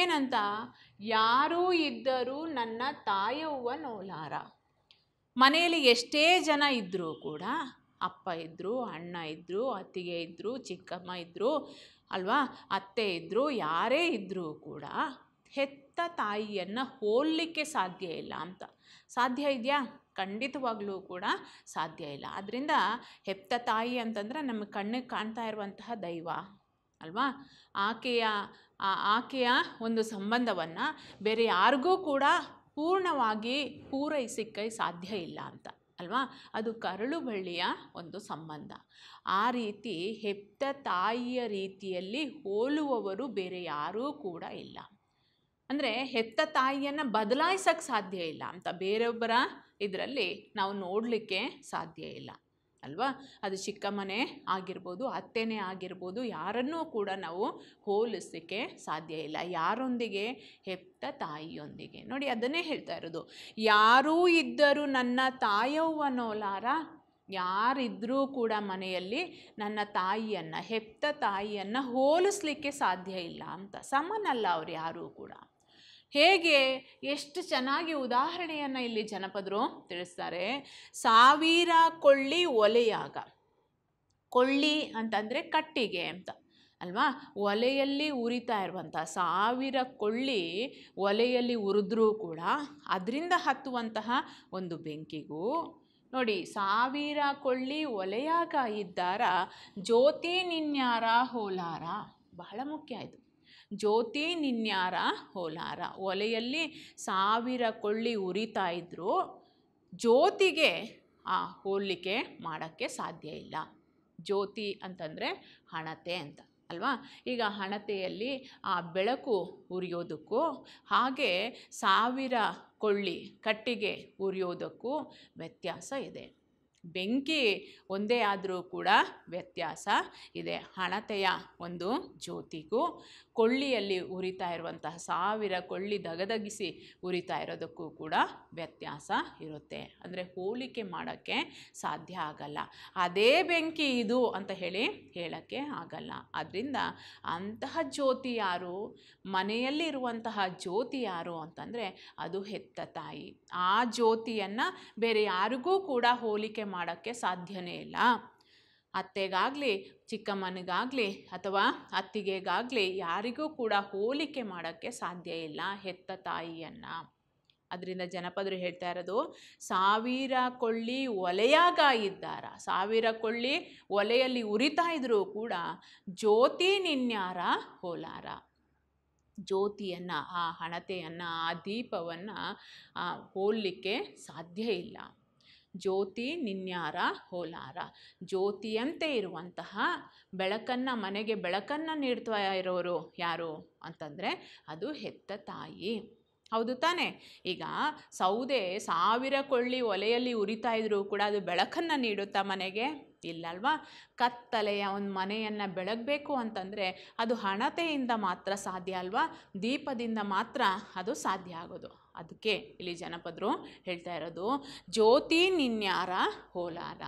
Speaker 1: ಏನಂತ ಯಾರೂ ಇದ್ದರೂ ನನ್ನ ತಾಯವ್ವ ನೋಲಾರ ಮನೆಯಲ್ಲಿ ಎಷ್ಟೇ ಜನ ಇದ್ದರೂ ಕೂಡ ಅಪ್ಪ ಇದ್ದರು ಅಣ್ಣ ಇದ್ದರು ಅತ್ತಿಗೆ ಇದ್ದರು ಚಿಕ್ಕಮ್ಮ ಇದ್ದರು ಅಲ್ವಾ ಅತ್ತೆ ಇದ್ದರು ಯಾರೇ ಇದ್ದರೂ ಕೂಡ ಹೆತ್ತ ತಾಯಿಯನ್ನು ಹೋಲಿಕೆ ಸಾಧ್ಯ ಇಲ್ಲ ಅಂತ ಸಾಧ್ಯ ಇದೆಯಾ ಖಂಡಿತವಾಗ್ಲೂ ಕೂಡ ಸಾಧ್ಯ ಇಲ್ಲ ಆದ್ದರಿಂದ ಹೆಪ್ತ ತಾಯಿ ಅಂತಂದರೆ ನಮ್ಮ ಕಣ್ಣಿಗೆ ಕಾಣ್ತಾ ಇರುವಂತಹ ದೈವ ಅಲ್ವಾ ಆಕೆಯ ಆಕೆಯ ಒಂದು ಸಂಬಂಧವನ್ನು ಬೇರೆ ಯಾರಿಗೂ ಕೂಡ ಪೂರ್ಣವಾಗಿ ಪೂರೈಸಿಕ್ಕೆ ಸಾಧ್ಯ ಇಲ್ಲ ಅಂತ ಅಲ್ವಾ ಅದು ಕರಳು ಬಳ್ಳಿಯ ಒಂದು ಸಂಬಂಧ ಆ ರೀತಿ ಹೆಪ್ತ ತಾಯಿಯ ರೀತಿಯಲ್ಲಿ ಹೋಲುವವರು ಬೇರೆ ಯಾರೂ ಕೂಡ ಇಲ್ಲ ಅಂದರೆ ಹೆತ್ತ ತಾಯಿಯನ್ನು ಬದಲಾಯಿಸಕ್ಕೆ ಸಾಧ್ಯ ಇಲ್ಲ ಅಂತ ಬೇರೆಯೊಬ್ಬರ ಇದರಲ್ಲಿ ನಾವು ನೋಡಲಿಕ್ಕೆ ಸಾಧ್ಯ ಇಲ್ಲ ಅಲ್ವಾ ಅದು ಮನೆ ಆಗಿರ್ಬೋದು ಅತ್ತೆನೇ ಆಗಿರ್ಬೋದು ಯಾರನ್ನೂ ಕೂಡ ನಾವು ಹೋಲಿಸಲಿಕ್ಕೆ ಸಾಧ್ಯ ಇಲ್ಲ ಯಾರೊಂದಿಗೆ ಹೆತ್ತ ತಾಯಿಯೊಂದಿಗೆ ನೋಡಿ ಅದನ್ನೇ ಹೇಳ್ತಾ ಇರೋದು ಯಾರೂ ಇದ್ದರೂ ನನ್ನ ತಾಯವ್ವನೋಲಾರ ಯಾರಿದ್ದರೂ ಕೂಡ ಮನೆಯಲ್ಲಿ ನನ್ನ ತಾಯಿಯನ್ನು ಹೆತ್ತ ತಾಯಿಯನ್ನು ಹೋಲಿಸ್ಲಿಕ್ಕೆ ಸಾಧ್ಯ ಇಲ್ಲ ಅಂತ ಸಮನಲ್ಲ ಅವ್ರು ಯಾರೂ ಕೂಡ ಹೇಗೆ ಎಷ್ಟು ಚೆನ್ನಾಗಿ ಉದಾಹರಣೆಯನ್ನು ಇಲ್ಲಿ ಜನಪದರು ತಿಳಿಸ್ತಾರೆ ಸಾವಿರ ಕೊಳ್ಳಿ ಒಲೆಯಾಗ ಕೊಳ್ಳಿ ಅಂತಂದರೆ ಕಟ್ಟಿಗೆ ಅಂತ ಅಲ್ವಾ ಒಲೆಯಲ್ಲಿ ಉರಿತಾ ಇರುವಂಥ ಸಾವಿರ ಕೊಳ್ಳಿ ಒಲೆಯಲ್ಲಿ ಉರಿದ್ರೂ ಕೂಡ ಅದರಿಂದ ಹತ್ತುವಂತಹ ಒಂದು ಬೆಂಕಿಗೂ ನೋಡಿ ಸಾವಿರ ಕೊಳ್ಳಿ ಒಲೆಯಾಗ ಇದ್ದಾರ ಜ್ಯೋತಿ ನಿನ್ಯಾರ ಹೋಲಾರ ಬಹಳ ಮುಖ್ಯ ಇದು ಜ್ಯೋತಿ ನಿನ್ಯಾರ ಹೋಲಾರ ಒಲೆಯಲ್ಲಿ ಸಾವಿರ ಕೊಳ್ಳಿ ಉರಿತಾ ಇದ್ದರೂ ಜ್ಯೋತಿಗೆ ಆ ಹೋಲಿಕೆ ಮಾಡೋಕ್ಕೆ ಸಾಧ್ಯ ಇಲ್ಲ ಜ್ಯೋತಿ ಅಂತಂದರೆ ಹಣತೆ ಅಂತ ಅಲ್ವಾ ಈಗ ಹಣತೆಯಲ್ಲಿ ಆ ಬೆಳಕು ಉರಿಯೋದಕ್ಕೂ ಹಾಗೆ ಸಾವಿರ ಕೊಳ್ಳಿ ಕಟ್ಟಿಗೆ ಉರಿಯೋದಕ್ಕೂ ವ್ಯತ್ಯಾಸ ಇದೆ ಬೆಂಕಿ ಒಂದೇ ಆದರೂ ಕೂಡ ವ್ಯತ್ಯಾಸ ಇದೆ ಹಣತೆಯ ಒಂದು ಜ್ಯೋತಿಗೂ ಕೊಳ್ಳಿಯಲ್ಲಿ ಉರಿತಾ ಇರುವಂತಹ ಸಾವಿರ ಕೊಳ್ಳಿ ದಗದಗಿಸಿ ಉರಿತಾ ಇರೋದಕ್ಕೂ ಕೂಡ ವ್ಯತ್ಯಾಸ ಇರುತ್ತೆ ಅಂದರೆ ಹೋಲಿಕೆ ಮಾಡೋಕ್ಕೆ ಸಾಧ್ಯ ಆಗಲ್ಲ ಅದೇ ಬೆಂಕಿ ಇದು ಅಂತ ಹೇಳಿ ಹೇಳೋಕ್ಕೆ ಆಗಲ್ಲ ಆದ್ದರಿಂದ ಅಂತಹ ಜ್ಯೋತಿ ಯಾರು ಮನೆಯಲ್ಲಿರುವಂತಹ ಜ್ಯೋತಿ ಯಾರು ಅಂತಂದರೆ ಅದು ಹೆತ್ತ ತಾಯಿ ಆ ಜ್ಯೋತಿಯನ್ನು ಬೇರೆ ಯಾರಿಗೂ ಕೂಡ ಹೋಲಿಕೆ ಮಾಡೋಕ್ಕೆ ಸಾಧ್ಯವೇ ಇಲ್ಲ ಅತ್ತೆಗಾಗಲಿ ಚಿಕ್ಕಮ್ಮನಿಗಾಗಲಿ ಅಥವಾ ಅತ್ತಿಗೆಗಾಗಲಿ ಯಾರಿಗೂ ಕೂಡ ಹೋಲಿಕೆ ಮಾಡೋಕ್ಕೆ ಸಾಧ್ಯ ಇಲ್ಲ ಹೆತ್ತ ತಾಯಿಯನ್ನು ಅದರಿಂದ ಜನಪದರು ಹೇಳ್ತಾ ಇರೋದು ಸಾವಿರ ಕೊಳ್ಳಿ ಒಲೆಯಾಗ ಇದ್ದಾರ ಸಾವಿರ ಕೊಳ್ಳಿ ಒಲೆಯಲ್ಲಿ ಉರಿತಾ ಇದ್ದರೂ ಕೂಡ ಜ್ಯೋತಿ ನಿನ್ಯಾರ ಹೋಲಾರ ಜ್ಯೋತಿಯನ್ನು ಆ ಹಣತೆಯನ್ನು ಆ ದೀಪವನ್ನು ಹೋಲಿಕೆ ಸಾಧ್ಯ ಇಲ್ಲ ಜ್ಯೋತಿ ನಿನ್ಯಾರ ಹೋಲಾರ ಜ್ಯೋತಿಯಂತೆ ಇರುವಂತಹ ಬೆಳಕನ್ನು ಮನೆಗೆ ಬೆಳಕನ್ನು ನೀಡ್ತಾ ಇರೋರು ಯಾರು ಅಂತಂದರೆ ಅದು ಹೆತ್ತ ತಾಯಿ ಹೌದು ತಾನೇ ಈಗ ಸೌದೆ ಸಾವಿರ ಕೊಳ್ಳಿ ಒಲೆಯಲ್ಲಿ ಉರಿತಾ ಇದ್ರೂ ಕೂಡ ಅದು ಬೆಳಕನ್ನು ನೀಡುತ್ತಾ ಮನೆಗೆ ಇಲ್ಲಲ್ವಾ ಕತ್ತಲೆಯ ಒಂದು ಮನೆಯನ್ನು ಬೆಳಗಬೇಕು ಅಂತಂದರೆ ಅದು ಹಣತೆಯಿಂದ ಮಾತ್ರ ಸಾಧ್ಯ ಅಲ್ವಾ ದೀಪದಿಂದ ಮಾತ್ರ ಅದು ಸಾಧ್ಯ ಆಗೋದು ಅದಕ್ಕೆ ಇಲ್ಲಿ ಜನಪದರು ಹೇಳ್ತಾ ಇರೋದು ಜ್ಯೋತಿ ನಿನ್ಯಾರ ಹೋಲಾರ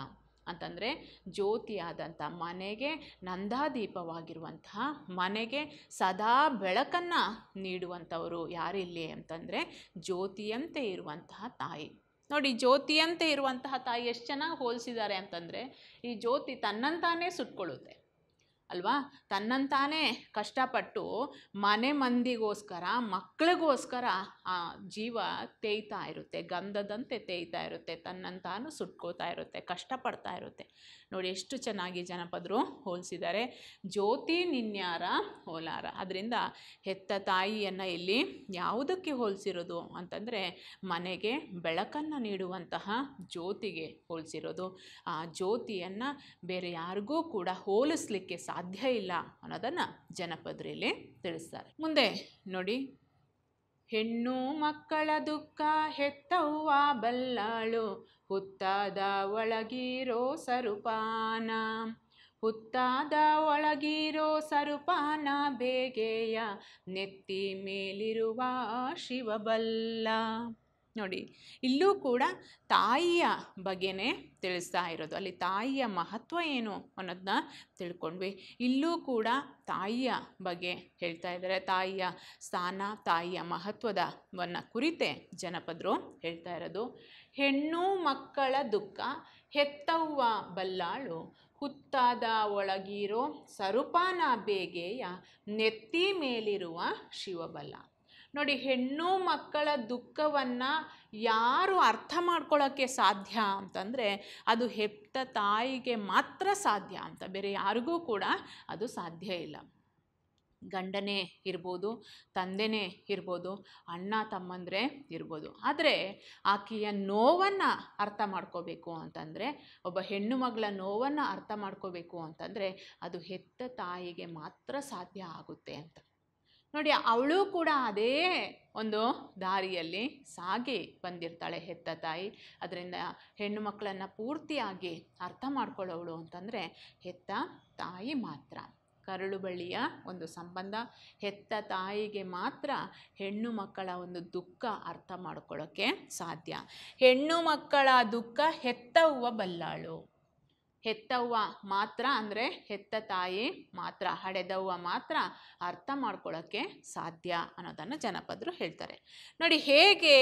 Speaker 1: ಅಂತಂದರೆ ಜ್ಯೋತಿಯಾದಂಥ ಮನೆಗೆ ನಂದಾದೀಪವಾಗಿರುವಂತಹ ಮನೆಗೆ ಸದಾ ಬೆಳಕನ್ನು ನೀಡುವಂಥವರು ಯಾರಿಲ್ಲಿ ಅಂತಂದರೆ ಜ್ಯೋತಿಯಂತೆ ಇರುವಂತಹ ತಾಯಿ ನೋಡಿ ಜ್ಯೋತಿಯಂತೆ ಇರುವಂತಹ ತಾಯಿ ಎಷ್ಟು ಚೆನ್ನಾಗಿ ಹೋಲಿಸಿದ್ದಾರೆ ಅಂತಂದರೆ ಈ ಜ್ಯೋತಿ ತನ್ನಂತಾನೇ ಸುಟ್ಕೊಳ್ಳುತ್ತೆ ಅಲ್ವಾ ತನ್ನಂತಾನೇ ಕಷ್ಟಪಟ್ಟು ಮನೆ ಮಂದಿಗೋಸ್ಕರ ಮಕ್ಕಳಿಗೋಸ್ಕರ ಆ ಜೀವ ತೇಯ್ತಾ ಇರುತ್ತೆ ಗಂಧದಂತೆ ತೇಯ್ತಾ ಇರುತ್ತೆ ತನ್ನಂತಾನು ಸುಟ್ಕೋತಾ ಇರುತ್ತೆ ಕಷ್ಟಪಡ್ತಾ ಇರುತ್ತೆ ನೋಡಿ ಎಷ್ಟು ಚೆನ್ನಾಗಿ ಜನಪದರು ಹೋಲಿಸಿದ್ದಾರೆ ಜ್ಯೋತಿ ನಿನ್ಯಾರ ಹೋಲಾರ ಅದರಿಂದ ಹೆತ್ತ ತಾಯಿಯನ್ನು ಇಲ್ಲಿ ಯಾವುದಕ್ಕೆ ಹೋಲಿಸಿರೋದು ಅಂತಂದರೆ ಮನೆಗೆ ಬೆಳಕನ್ನು ನೀಡುವಂತಹ ಜ್ಯೋತಿಗೆ ಹೋಲಿಸಿರೋದು ಆ ಜ್ಯೋತಿಯನ್ನು ಬೇರೆ ಯಾರಿಗೂ ಕೂಡ ಹೋಲಿಸ್ಲಿಕ್ಕೆ ಸಾಧ್ಯ ಸಾಧ್ಯ ಇಲ್ಲ ಅನ್ನೋದನ್ನು ಜನಪದರಲ್ಲಿ ತಿಳಿಸ್ತಾರೆ ಮುಂದೆ ನೋಡಿ ಹೆಣ್ಣು ಮಕ್ಕಳ ದುಃಖ ಹೆತ್ತವ್ವ ಬಲ್ಲಾಳು ಹುತ್ತಾದ ಒಳಗಿರೋ ಸರುಪಾನ ಹುತ್ತಾದ ಒಳಗಿರೋ ಸರುಪಾನ ಬೇಗೆಯ ನೆತ್ತಿ ಮೇಲಿರುವ ಶಿವಬಲ್ಲ ನೋಡಿ ಇಲ್ಲೂ ಕೂಡ ತಾಯಿಯ ಬಗ್ಗೆನೇ ತಿಳಿಸ್ತಾ ಇರೋದು ಅಲ್ಲಿ ತಾಯಿಯ ಮಹತ್ವ ಏನು ಅನ್ನೋದನ್ನ ತಿಳ್ಕೊಂಡ್ವಿ ಇಲ್ಲೂ ಕೂಡ ತಾಯಿಯ ಬಗ್ಗೆ ಹೇಳ್ತಾ ಇದ್ದಾರೆ ತಾಯಿಯ ಸ್ಥಾನ ತಾಯಿಯ ಮಹತ್ವದವನ್ನು ಕುರಿತೇ ಜನಪದರು ಹೇಳ್ತಾ ಇರೋದು ಹೆಣ್ಣು ಮಕ್ಕಳ ದುಃಖ ಹೆತ್ತವ್ವ ಬಲ್ಲಾಳು ಹುತ್ತಾದ ಒಳಗಿರೋ ಸರುಪಾನ ಬೇಗೆಯ ನೆತ್ತಿ ಮೇಲಿರುವ ಶಿವಬಲ್ಲ ನೋಡಿ ಹೆಣ್ಣು ಮಕ್ಕಳ ದುಃಖವನ್ನು ಯಾರು ಅರ್ಥ ಮಾಡ್ಕೊಳ್ಳೋಕ್ಕೆ ಸಾಧ್ಯ ಅಂತಂದರೆ ಅದು ಹೆತ್ತ ತಾಯಿಗೆ ಮಾತ್ರ ಸಾಧ್ಯ ಅಂತ ಬೇರೆ ಯಾರಿಗೂ ಕೂಡ ಅದು ಸಾಧ್ಯ ಇಲ್ಲ ಗಂಡನೇ ಇರ್ಬೋದು ತಂದೆನೇ ಇರ್ಬೋದು ಅಣ್ಣ ತಮ್ಮಂದರೆ ಇರ್ಬೋದು ಆದರೆ ಆಕೆಯ ನೋವನ್ನು ಅರ್ಥ ಮಾಡ್ಕೋಬೇಕು ಅಂತಂದರೆ ಒಬ್ಬ ಹೆಣ್ಣು ಮಗಳ ನೋವನ್ನು ಅರ್ಥ ಮಾಡ್ಕೋಬೇಕು ಅಂತಂದರೆ ಅದು ಹೆತ್ತ ತಾಯಿಗೆ ಮಾತ್ರ ಸಾಧ್ಯ ಆಗುತ್ತೆ ಅಂತ ನೋಡಿ ಅವಳು ಕೂಡ ಅದೇ ಒಂದು ದಾರಿಯಲ್ಲಿ ಸಾಗಿ ಬಂದಿರ್ತಾಳೆ ಹೆತ್ತ ತಾಯಿ ಅದರಿಂದ ಹೆಣ್ಣು ಮಕ್ಕಳನ್ನು ಪೂರ್ತಿಯಾಗಿ ಅರ್ಥ ಮಾಡ್ಕೊಳ್ಳೋವಳು ಅಂತಂದರೆ ಹೆತ್ತ ತಾಯಿ ಮಾತ್ರ ಕರಳು ಬಳ್ಳಿಯ ಒಂದು ಸಂಬಂಧ ಹೆತ್ತ ತಾಯಿಗೆ ಮಾತ್ರ ಹೆಣ್ಣು ಮಕ್ಕಳ ಒಂದು ದುಃಖ ಅರ್ಥ ಮಾಡ್ಕೊಳ್ಳೋಕ್ಕೆ ಸಾಧ್ಯ ಹೆಣ್ಣು ಮಕ್ಕಳ ದುಃಖ ಹೆತ್ತ ಹೂವ ಬಲ್ಲಾಳು ಹೆತ್ತವ್ವ ಮಾತ್ರ ಅಂದರೆ ಹೆತ್ತ ತಾಯಿ ಮಾತ್ರ ಹಡೆದವ್ವ ಮಾತ್ರ ಅರ್ಥ ಮಾಡ್ಕೊಳ್ಳೋಕ್ಕೆ ಸಾಧ್ಯ ಅನ್ನೋದನ್ನು ಜನಪದರು ಹೇಳ್ತಾರೆ ನೋಡಿ ಹೇಗೆ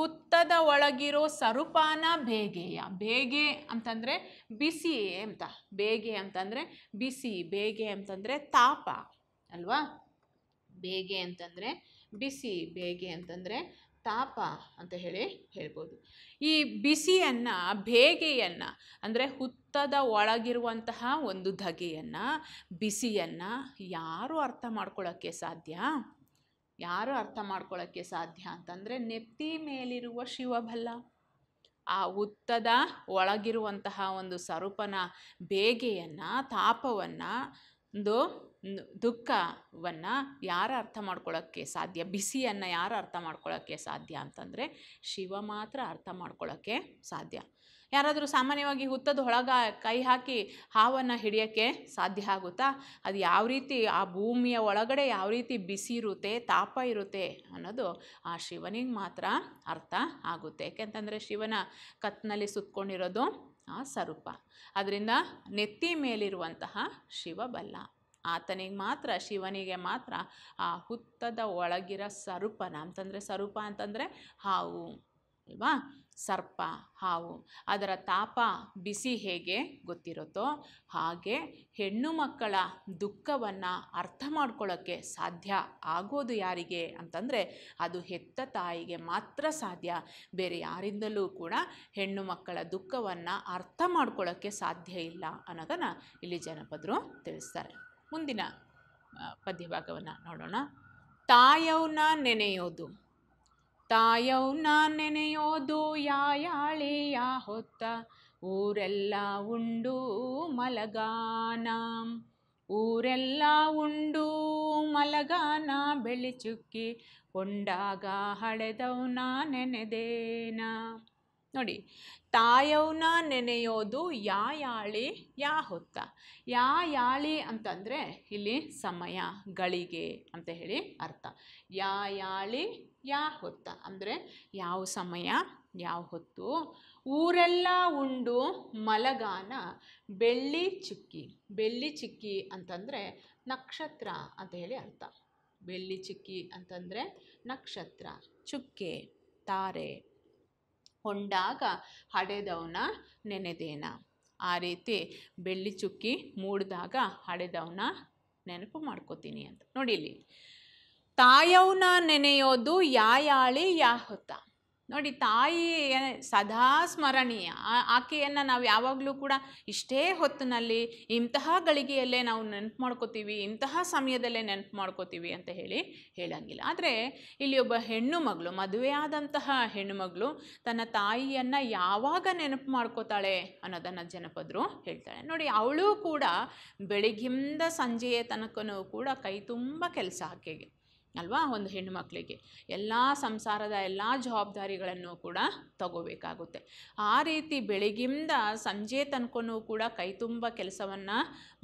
Speaker 1: ಹುತ್ತದ ಒಳಗಿರೋ ಸರುಪಾನ ಬೇಗೆಯ ಬೇಗೆ ಅಂತಂದರೆ ಬಿಸಿ ಅಂತ ಬೇಗೆ ಅಂತಂದರೆ ಬಿಸಿ ಬೇಗೆ ಅಂತಂದರೆ ತಾಪ ಅಲ್ವಾ ಬೇಗೆ ಅಂತಂದರೆ ಬಿಸಿ ಬೇಗೆ ಅಂತಂದರೆ ತಾಪ ಅಂತ ಹೇಳಿ ಹೇಳ್ಬೋದು ಈ ಬಿಸಿಯನ್ನು ಬೇಗೆಯನ್ನು ಅಂದರೆ ಹುತ್ತದ ಒಳಗಿರುವಂತಹ ಒಂದು ಧಗೆಯನ್ನು ಬಿಸಿಯನ್ನು ಯಾರು ಅರ್ಥ ಮಾಡ್ಕೊಳ್ಳೋಕ್ಕೆ ಸಾಧ್ಯ ಯಾರು ಅರ್ಥ ಮಾಡ್ಕೊಳ್ಳೋಕ್ಕೆ ಸಾಧ್ಯ ಅಂತಂದರೆ ನೆತ್ತಿ ಮೇಲಿರುವ ಶಿವಬಲ್ಲ ಆ ಹುತ್ತದ ಒಳಗಿರುವಂತಹ ಒಂದು ಸ್ವರೂಪನ ಬೇಗೆಯನ್ನು ತಾಪವನ್ನು ಒಂದು ದುಃಖವನ್ನು ಯಾರು ಅರ್ಥ ಮಾಡ್ಕೊಳ್ಳೋಕ್ಕೆ ಸಾಧ್ಯ ಬಿಸಿಯನ್ನು ಯಾರು ಅರ್ಥ ಮಾಡ್ಕೊಳ್ಳೋಕ್ಕೆ ಸಾಧ್ಯ ಅಂತಂದರೆ ಶಿವ ಮಾತ್ರ ಅರ್ಥ ಮಾಡ್ಕೊಳ್ಳೋಕ್ಕೆ ಸಾಧ್ಯ ಯಾರಾದರೂ ಸಾಮಾನ್ಯವಾಗಿ ಹುತ್ತದ ಒಳಗ ಕೈ ಹಾಕಿ ಹಾವನ್ನು ಹಿಡಿಯೋಕ್ಕೆ ಸಾಧ್ಯ ಆಗುತ್ತಾ ಅದು ಯಾವ ರೀತಿ ಆ ಭೂಮಿಯ ಒಳಗಡೆ ಯಾವ ರೀತಿ ಬಿಸಿ ಇರುತ್ತೆ ತಾಪ ಇರುತ್ತೆ ಅನ್ನೋದು ಆ ಶಿವನಿಗೆ ಮಾತ್ರ ಅರ್ಥ ಆಗುತ್ತೆ ಯಾಕೆಂತಂದರೆ ಶಿವನ ಕತ್ತಿನಲ್ಲಿ ಸುತ್ತಕೊಂಡಿರೋದು ಆ ಸ್ವರೂಪ ಅದರಿಂದ ನೆತ್ತಿ ಮೇಲಿರುವಂತಹ ಶಿವ ಬಲ್ಲ ಆತನಿಗೆ ಮಾತ್ರ ಶಿವನಿಗೆ ಮಾತ್ರ ಆ ಹುತ್ತದ ಒಳಗಿರೋ ಸರ್ಪನ ಅಂತಂದರೆ ಸರೂಪ ಅಂತಂದರೆ ಹಾವು ಅಲ್ವಾ ಸರ್ಪ ಹಾವು ಅದರ ತಾಪ ಬಿಸಿ ಹೇಗೆ ಗೊತ್ತಿರುತ್ತೋ ಹಾಗೆ ಹೆಣ್ಣು ಮಕ್ಕಳ ದುಃಖವನ್ನು ಅರ್ಥ ಮಾಡ್ಕೊಳ್ಳೋಕ್ಕೆ ಸಾಧ್ಯ ಆಗೋದು ಯಾರಿಗೆ ಅಂತಂದರೆ ಅದು ಹೆತ್ತ ತಾಯಿಗೆ ಮಾತ್ರ ಸಾಧ್ಯ ಬೇರೆ ಯಾರಿಂದಲೂ ಕೂಡ ಹೆಣ್ಣು ಮಕ್ಕಳ ದುಃಖವನ್ನು ಅರ್ಥ ಮಾಡ್ಕೊಳ್ಳೋಕ್ಕೆ ಸಾಧ್ಯ ಇಲ್ಲ ಅನ್ನೋದನ್ನು ಇಲ್ಲಿ ಜನಪದರು ತಿಳಿಸ್ತಾರೆ ಮುಂದಿನ ಪದ್ಯಭಾಗವನ್ನು ನೋಡೋಣ ತಾಯವ್ನ ನೆನೆಯೋದು ತಾಯವ್ನ ನೆನೆಯೋದು ಯಾಳೆ ಯಾ ಹೊತ್ತ ಊರೆಲ್ಲ ಉಂಡು ಮಲಗಾನ ಊರೆಲ್ಲ ಉಂಡು ಮಲಗಾನ ಬೆಳಿಚುಕ್ಕಿ ಕೊಂಡಾಗ ಹಳೆದವ್ನ ನೆನೆದೇನ ನೋಡಿ ತಾಯವ್ನ ನೆನೆಯೋದು ಯಾಳಿ ಯಾ ಹೊತ್ತ ಯಾಳಿ ಅಂತಂದರೆ ಇಲ್ಲಿ ಸಮಯ ಗಳಿಗೆ ಅಂತ ಹೇಳಿ ಅರ್ಥ ಯಾಳಿ ಯಾ ಹೊತ್ತ ಅಂದರೆ ಯಾವ ಸಮಯ ಯಾವ ಹೊತ್ತು ಊರೆಲ್ಲ ಉಂಡು ಮಲಗಾನ ಬೆಳ್ಳಿ ಚುಕ್ಕಿ ಬೆಳ್ಳಿ ಚಿಕ್ಕಿ ಅಂತಂದರೆ ನಕ್ಷತ್ರ ಅಂತ ಹೇಳಿ ಅರ್ಥ ಬೆಳ್ಳಿ ಚಿಕ್ಕಿ ಅಂತಂದರೆ ನಕ್ಷತ್ರ ಚುಕ್ಕೆ ತಾರೆ ಹೊಂಡಾಗ ಹಡೆದವನ ನೆನೆದೇನ ಆ ರೀತಿ ಬೆಳ್ಳಿ ಚುಕ್ಕಿ ಮೂಡಿದಾಗ ಹಡೆದವನ ನೆನಪು ಮಾಡ್ಕೋತೀನಿ ಅಂತ ನೋಡಿ ಇಲ್ಲಿ ತಾಯವ್ನ ನೆನೆಯೋದು ಯಾಯಾಳಿ ಯಾ ಹೊತ್ತ ನೋಡಿ ತಾಯಿ ಸದಾ ಸ್ಮರಣೀಯ ಆಕೆಯನ್ನು ನಾವು ಯಾವಾಗಲೂ ಕೂಡ ಇಷ್ಟೇ ಹೊತ್ತಿನಲ್ಲಿ ಇಂತಹ ಗಳಿಗೆಯಲ್ಲೇ ನಾವು ನೆನಪು ಮಾಡ್ಕೋತೀವಿ ಇಂತಹ ಸಮಯದಲ್ಲೇ ನೆನಪು ಮಾಡ್ಕೋತೀವಿ ಅಂತ ಹೇಳಿ ಹೇಳಂಗಿಲ್ಲ ಆದರೆ ಇಲ್ಲಿ ಒಬ್ಬ ಹೆಣ್ಣು ಮಗಳು ಮದುವೆಯಾದಂತಹ ಹೆಣ್ಣುಮಗಳು ತನ್ನ ತಾಯಿಯನ್ನು ಯಾವಾಗ ನೆನಪು ಮಾಡ್ಕೋತಾಳೆ ಅನ್ನೋದನ್ನು ಜನಪದರು ಹೇಳ್ತಾಳೆ ನೋಡಿ ಅವಳು ಕೂಡ ಬೆಳಗ್ಗಿಂದ ಸಂಜೆಯ ತನಕನೂ ಕೂಡ ಕೈ ತುಂಬ ಕೆಲಸ ಆಕೆಗೆ ಅಲ್ವಾ ಒಂದು ಹೆಣ್ಣು ಮಕ್ಕಳಿಗೆ ಎಲ್ಲ ಸಂಸಾರದ ಎಲ್ಲ ಜವಾಬ್ದಾರಿಗಳನ್ನು ಕೂಡ ತಗೋಬೇಕಾಗುತ್ತೆ ಆ ರೀತಿ ಬೆಳಗಿಂದ ಸಂಜೆ ತನಕನೂ ಕೂಡ ಕೈ ತುಂಬ ಕೆಲಸವನ್ನು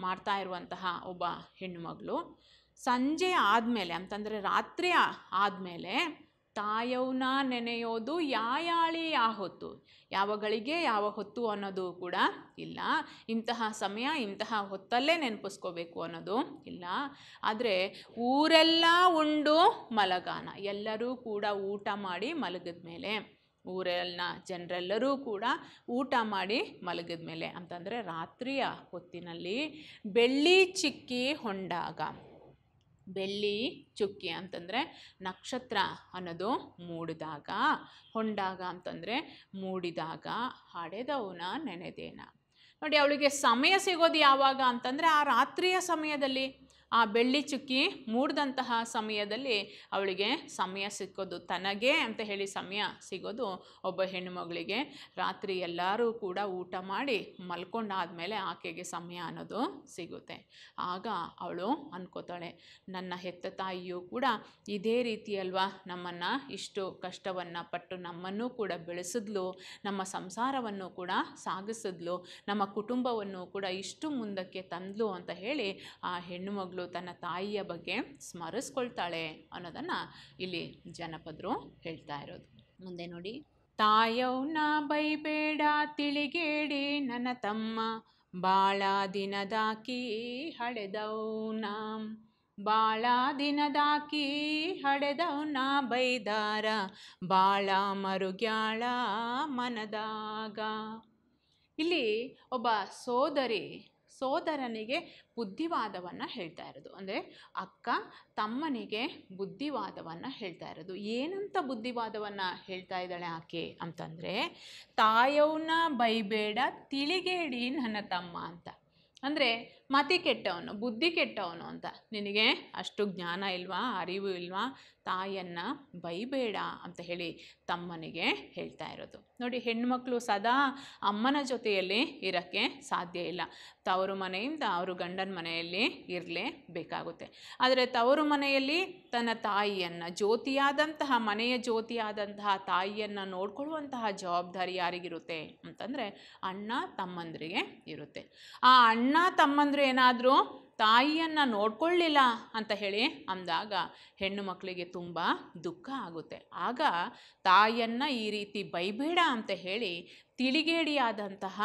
Speaker 1: ಮಾಡ್ತಾ ಇರುವಂತಹ ಒಬ್ಬ ಹೆಣ್ಣುಮಗಳು ಸಂಜೆ ಆದಮೇಲೆ ಅಂತಂದರೆ ರಾತ್ರಿ ಆದಮೇಲೆ ತಾಯವ್ನ ನೆನೆಯೋದು ಯಾಯಾಳಿ ಯಾ ಹೊತ್ತು ಯಾವ ಗಳಿಗೆ ಯಾವ ಹೊತ್ತು ಅನ್ನೋದು ಕೂಡ ಇಲ್ಲ ಇಂತಹ ಸಮಯ ಇಂತಹ ಹೊತ್ತಲ್ಲೇ ನೆನಪಿಸ್ಕೋಬೇಕು ಅನ್ನೋದು ಇಲ್ಲ ಆದರೆ ಊರೆಲ್ಲ ಉಂಡು ಮಲಗಾನ ಎಲ್ಲರೂ ಕೂಡ ಊಟ ಮಾಡಿ ಮಲಗಿದ ಮೇಲೆ ಊರೆಲ್ಲ ಜನರೆಲ್ಲರೂ ಕೂಡ ಊಟ ಮಾಡಿ ಮಲಗಿದ ಮೇಲೆ ಅಂತಂದರೆ ರಾತ್ರಿಯ ಹೊತ್ತಿನಲ್ಲಿ ಬೆಳ್ಳಿ ಚಿಕ್ಕಿ ಹೊಂಡಾಗ ಬೆಳ್ಳಿ ಚುಕ್ಕಿ ಅಂತಂದರೆ ನಕ್ಷತ್ರ ಅನ್ನೋದು ಮೂಡಿದಾಗ ಹೊಂಡಾಗ ಅಂತಂದರೆ ಮೂಡಿದಾಗ ಹಡೆದವನ ನೆನೆದೇನ ನೋಡಿ ಅವಳಿಗೆ ಸಮಯ ಸಿಗೋದು ಯಾವಾಗ ಅಂತಂದರೆ ಆ ರಾತ್ರಿಯ ಸಮಯದಲ್ಲಿ ಆ ಬೆಳ್ಳಿ ಚುಕ್ಕಿ ಮೂಡಿದಂತಹ ಸಮಯದಲ್ಲಿ ಅವಳಿಗೆ ಸಮಯ ಸಿಕ್ಕೋದು ತನಗೆ ಅಂತ ಹೇಳಿ ಸಮಯ ಸಿಗೋದು ಒಬ್ಬ ಹೆಣ್ಣುಮಗಳಿಗೆ ರಾತ್ರಿ ಎಲ್ಲರೂ ಕೂಡ ಊಟ ಮಾಡಿ ಮಲ್ಕೊಂಡಾದಮೇಲೆ ಆಕೆಗೆ ಸಮಯ ಅನ್ನೋದು ಸಿಗುತ್ತೆ ಆಗ ಅವಳು ಅನ್ಕೋತಾಳೆ ನನ್ನ ಹೆತ್ತ ತಾಯಿಯೂ ಕೂಡ ಇದೇ ರೀತಿಯಲ್ವಾ ನಮ್ಮನ್ನು ಇಷ್ಟು ಕಷ್ಟವನ್ನು ಪಟ್ಟು ನಮ್ಮನ್ನು ಕೂಡ ಬೆಳೆಸಿದ್ಲು ನಮ್ಮ ಸಂಸಾರವನ್ನು ಕೂಡ ಸಾಗಿಸಿದ್ಲು ನಮ್ಮ ಕುಟುಂಬವನ್ನು ಕೂಡ ಇಷ್ಟು ಮುಂದಕ್ಕೆ ತಂದ್ಲು ಅಂತ ಹೇಳಿ ಆ ಹೆಣ್ಣು ಮಗಳು ತನ್ನ ತಾಯಿಯ ಬಗ್ಗೆ ಸ್ಮರಿಸ್ಕೊಳ್ತಾಳೆ ಅನ್ನೋದನ್ನು ಇಲ್ಲಿ ಜನಪದರು ಹೇಳ್ತಾ ಇರೋದು ಮುಂದೆ ನೋಡಿ ತಾಯವ್ನ ಬೈಬೇಡ ತಿಳಿಗೇಡಿ ನನ್ನ ತಮ್ಮ ಬಾಳ ದಿನದಾಕಿ ಹಡೆದವ್ನ ಬಾಳ ದಿನದಾಕಿ ಹಡೆದವ್ನ ಬೈದಾರ ಬಾಳ ಮರುಗ್ಯಾಳ ಮನದಾಗ ಇಲ್ಲಿ ಒಬ್ಬ ಸೋದರಿ ಸೋದರನಿಗೆ ಬುದ್ಧಿವಾದವನ್ನು ಹೇಳ್ತಾ ಇರೋದು ಅಂದರೆ ಅಕ್ಕ ತಮ್ಮನಿಗೆ ಬುದ್ಧಿವಾದವನ್ನು ಹೇಳ್ತಾ ಇರೋದು ಏನಂತ ಬುದ್ಧಿವಾದವನ್ನು ಹೇಳ್ತಾ ಇದ್ದಾಳೆ ಆಕೆ ಅಂತಂದರೆ ತಾಯವನ್ನ ಬೈಬೇಡ ತಿಳಿಗೇಡಿ ನನ್ನ ತಮ್ಮ ಅಂತ ಅಂದರೆ ಮತಿ ಕೆಟ್ಟವನು ಬುದ್ಧಿ ಕೆಟ್ಟವನು ಅಂತ ನಿನಗೆ ಅಷ್ಟು ಜ್ಞಾನ ಇಲ್ವಾ ಅರಿವು ಇಲ್ವಾ ತಾಯಿಯನ್ನು ಬೈಬೇಡ ಅಂತ ಹೇಳಿ ತಮ್ಮನಿಗೆ ಹೇಳ್ತಾ ಇರೋದು ನೋಡಿ ಹೆಣ್ಮಕ್ಳು ಸದಾ ಅಮ್ಮನ ಜೊತೆಯಲ್ಲಿ ಇರೋಕ್ಕೆ ಸಾಧ್ಯ ಇಲ್ಲ ತವರು ಮನೆಯಿಂದ ಅವರು ಗಂಡನ ಮನೆಯಲ್ಲಿ ಇರಲೇಬೇಕಾಗುತ್ತೆ ಆದರೆ ತವರು ಮನೆಯಲ್ಲಿ ತನ್ನ ತಾಯಿಯನ್ನು ಜ್ಯೋತಿಯಾದಂತಹ ಮನೆಯ ಜ್ಯೋತಿಯಾದಂತಹ ತಾಯಿಯನ್ನು ನೋಡ್ಕೊಳ್ಳುವಂತಹ ಜವಾಬ್ದಾರಿ ಯಾರಿಗಿರುತ್ತೆ ಅಂತಂದರೆ ಅಣ್ಣ ತಮ್ಮಂದರಿಗೆ ಇರುತ್ತೆ ಆ ಅಣ್ಣ ತಮ್ಮಂದ್ರೆ ಏನಾದರೂ ತಾಯಿಯನ್ನು ನೋಡ್ಕೊಳ್ಳಿಲ್ಲ ಅಂತ ಹೇಳಿ ಅಂದಾಗ ಹೆಣ್ಣು ಮಕ್ಕಳಿಗೆ ತುಂಬ ದುಃಖ ಆಗುತ್ತೆ ಆಗ ತಾಯಿಯನ್ನು ಈ ರೀತಿ ಬೈಬೇಡ ಅಂತ ಹೇಳಿ ತಿಳಿಗೇಡಿಯಾದಂತಹ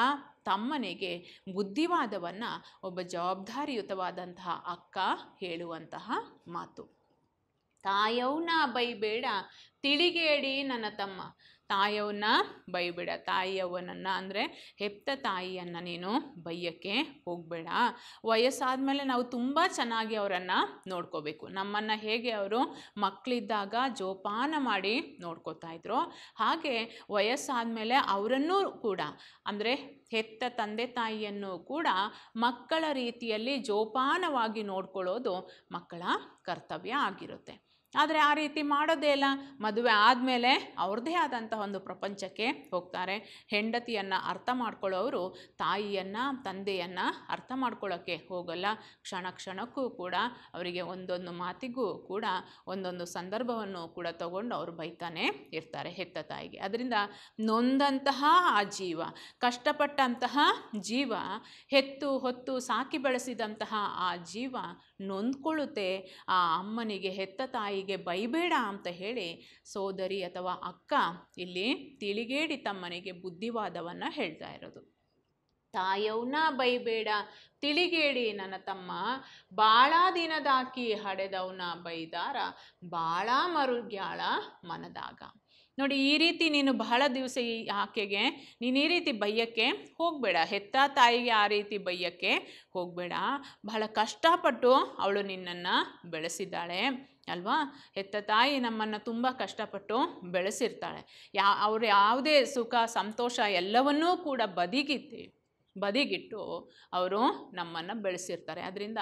Speaker 1: ತಮ್ಮನಿಗೆ ಬುದ್ಧಿವಾದವನ್ನು ಒಬ್ಬ ಜವಾಬ್ದಾರಿಯುತವಾದಂತಹ ಅಕ್ಕ ಹೇಳುವಂತಹ ಮಾತು ತಾಯವ್ನ ಬೈಬೇಡ ತಿಳಿಗೇಡಿ ನನ್ನ ತಮ್ಮ ತಾಯವನ್ನ ಬೈಬೇಡ ತಾಯಿಯವನನ್ನು ಅಂದರೆ ಹೆತ್ತ ತಾಯಿಯನ್ನು ನೀನು ಬೈಯೋಕ್ಕೆ ಹೋಗಬೇಡ ವಯಸ್ಸಾದ ಮೇಲೆ ನಾವು ತುಂಬ ಚೆನ್ನಾಗಿ ಅವರನ್ನು ನೋಡ್ಕೋಬೇಕು ನಮ್ಮನ್ನು ಹೇಗೆ ಅವರು ಮಕ್ಕಳಿದ್ದಾಗ ಜೋಪಾನ ಮಾಡಿ ನೋಡ್ಕೋತಾ ಇದ್ರು ಹಾಗೆ ವಯಸ್ಸಾದ ಮೇಲೆ ಅವರನ್ನೂ ಕೂಡ ಅಂದರೆ ಹೆತ್ತ ತಂದೆ ತಾಯಿಯನ್ನು ಕೂಡ ಮಕ್ಕಳ ರೀತಿಯಲ್ಲಿ ಜೋಪಾನವಾಗಿ ನೋಡ್ಕೊಳ್ಳೋದು ಮಕ್ಕಳ ಕರ್ತವ್ಯ ಆಗಿರುತ್ತೆ ಆದರೆ ಆ ರೀತಿ ಮಾಡೋದೇ ಇಲ್ಲ ಮದುವೆ ಆದಮೇಲೆ ಅವ್ರದ್ದೇ ಆದಂತಹ ಒಂದು ಪ್ರಪಂಚಕ್ಕೆ ಹೋಗ್ತಾರೆ ಹೆಂಡತಿಯನ್ನು ಅರ್ಥ ಮಾಡ್ಕೊಳ್ಳೋರು ತಾಯಿಯನ್ನು ತಂದೆಯನ್ನು ಅರ್ಥ ಮಾಡ್ಕೊಳ್ಳೋಕ್ಕೆ ಹೋಗಲ್ಲ ಕ್ಷಣ ಕ್ಷಣಕ್ಕೂ ಕೂಡ ಅವರಿಗೆ ಒಂದೊಂದು ಮಾತಿಗೂ ಕೂಡ ಒಂದೊಂದು ಸಂದರ್ಭವನ್ನು ಕೂಡ ತಗೊಂಡು ಅವರು ಬೈತಾನೆ ಇರ್ತಾರೆ ಹೆತ್ತ ತಾಯಿಗೆ ಅದರಿಂದ ನೊಂದಂತಹ ಆ ಜೀವ ಕಷ್ಟಪಟ್ಟಂತಹ ಜೀವ ಹೆತ್ತು ಹೊತ್ತು ಸಾಕಿ ಬೆಳೆಸಿದಂತಹ ಆ ಜೀವ ನೊಂದ್ಕೊಳ್ಳುತ್ತೆ ಆ ಅಮ್ಮನಿಗೆ ಹೆತ್ತ ತಾಯಿಗೆ ಬೈಬೇಡ ಅಂತ ಹೇಳಿ ಸೋದರಿ ಅಥವಾ ಅಕ್ಕ ಇಲ್ಲಿ ತಿಳಿಗೇಡಿ ತಮ್ಮನಿಗೆ ಬುದ್ಧಿವಾದವನ್ನು ಹೇಳ್ತಾ ಇರೋದು ತಾಯವ್ನ ಬೈಬೇಡ ತಿಳಿಗೇಡಿ ನನ್ನ ತಮ್ಮ ಬಾಳ ದಿನದಾಕಿ ಹಡೆದವನ ಬೈದಾರ ಬಾಳ ಮರುಗ್ಯಾಳ ಮನದಾಗ ನೋಡಿ ಈ ರೀತಿ ನೀನು ಬಹಳ ದಿವಸ ಈ ಆಕೆಗೆ ನೀನು ಈ ರೀತಿ ಬೈಯಕ್ಕೆ ಹೋಗಬೇಡ ಹೆತ್ತ ತಾಯಿಗೆ ಆ ರೀತಿ ಬೈಯಕ್ಕೆ ಹೋಗಬೇಡ ಬಹಳ ಕಷ್ಟಪಟ್ಟು ಅವಳು ನಿನ್ನನ್ನು ಬೆಳೆಸಿದ್ದಾಳೆ ಅಲ್ವಾ ಹೆತ್ತ ತಾಯಿ ನಮ್ಮನ್ನು ತುಂಬ ಕಷ್ಟಪಟ್ಟು ಬೆಳೆಸಿರ್ತಾಳೆ ಯಾ ಅವ್ರು ಯಾವುದೇ ಸುಖ ಸಂತೋಷ ಎಲ್ಲವನ್ನೂ ಕೂಡ ಬದಿಗಿತ್ತು ಬದಿಗಿಟ್ಟು ಅವರು ನಮ್ಮನ್ನು ಬೆಳೆಸಿರ್ತಾರೆ ಅದರಿಂದ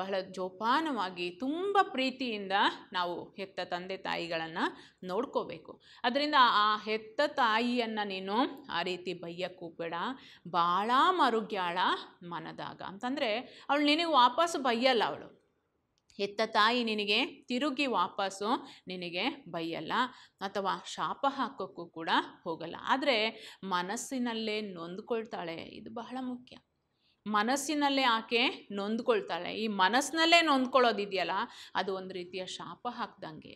Speaker 1: ಬಹಳ ಜೋಪಾನವಾಗಿ ತುಂಬ ಪ್ರೀತಿಯಿಂದ ನಾವು ಹೆತ್ತ ತಂದೆ ತಾಯಿಗಳನ್ನು ನೋಡ್ಕೋಬೇಕು ಅದರಿಂದ ಆ ಹೆತ್ತ ತಾಯಿಯನ್ನು ನೀನು ಆ ರೀತಿ ಬೈಯಕ್ಕೂ ಬೇಡ ಭಾಳ ಮರುಗ್ಯಾಳ ಮನದಾಗ ಅಂತಂದರೆ ಅವಳು ನಿನಗೆ ವಾಪಸ್ ಬೈಯಲ್ಲ ಅವಳು ಹೆತ್ತ ತಾಯಿ ನಿನಗೆ ತಿರುಗಿ ವಾಪಸ್ಸು ನಿನಗೆ ಬೈಯಲ್ಲ ಅಥವಾ ಶಾಪ ಹಾಕೋಕ್ಕೂ ಕೂಡ ಹೋಗಲ್ಲ ಆದರೆ ಮನಸ್ಸಿನಲ್ಲೇ ನೊಂದ್ಕೊಳ್ತಾಳೆ ಇದು ಬಹಳ ಮುಖ್ಯ ಮನಸ್ಸಿನಲ್ಲೇ ಆಕೆ ನೊಂದ್ಕೊಳ್ತಾಳೆ ಈ ಮನಸ್ಸಿನಲ್ಲೇ ನೊಂದ್ಕೊಳ್ಳೋದಿದೆಯಲ್ಲ ಅದು ಒಂದು ರೀತಿಯ ಶಾಪ ಹಾಕ್ದಂಗೆ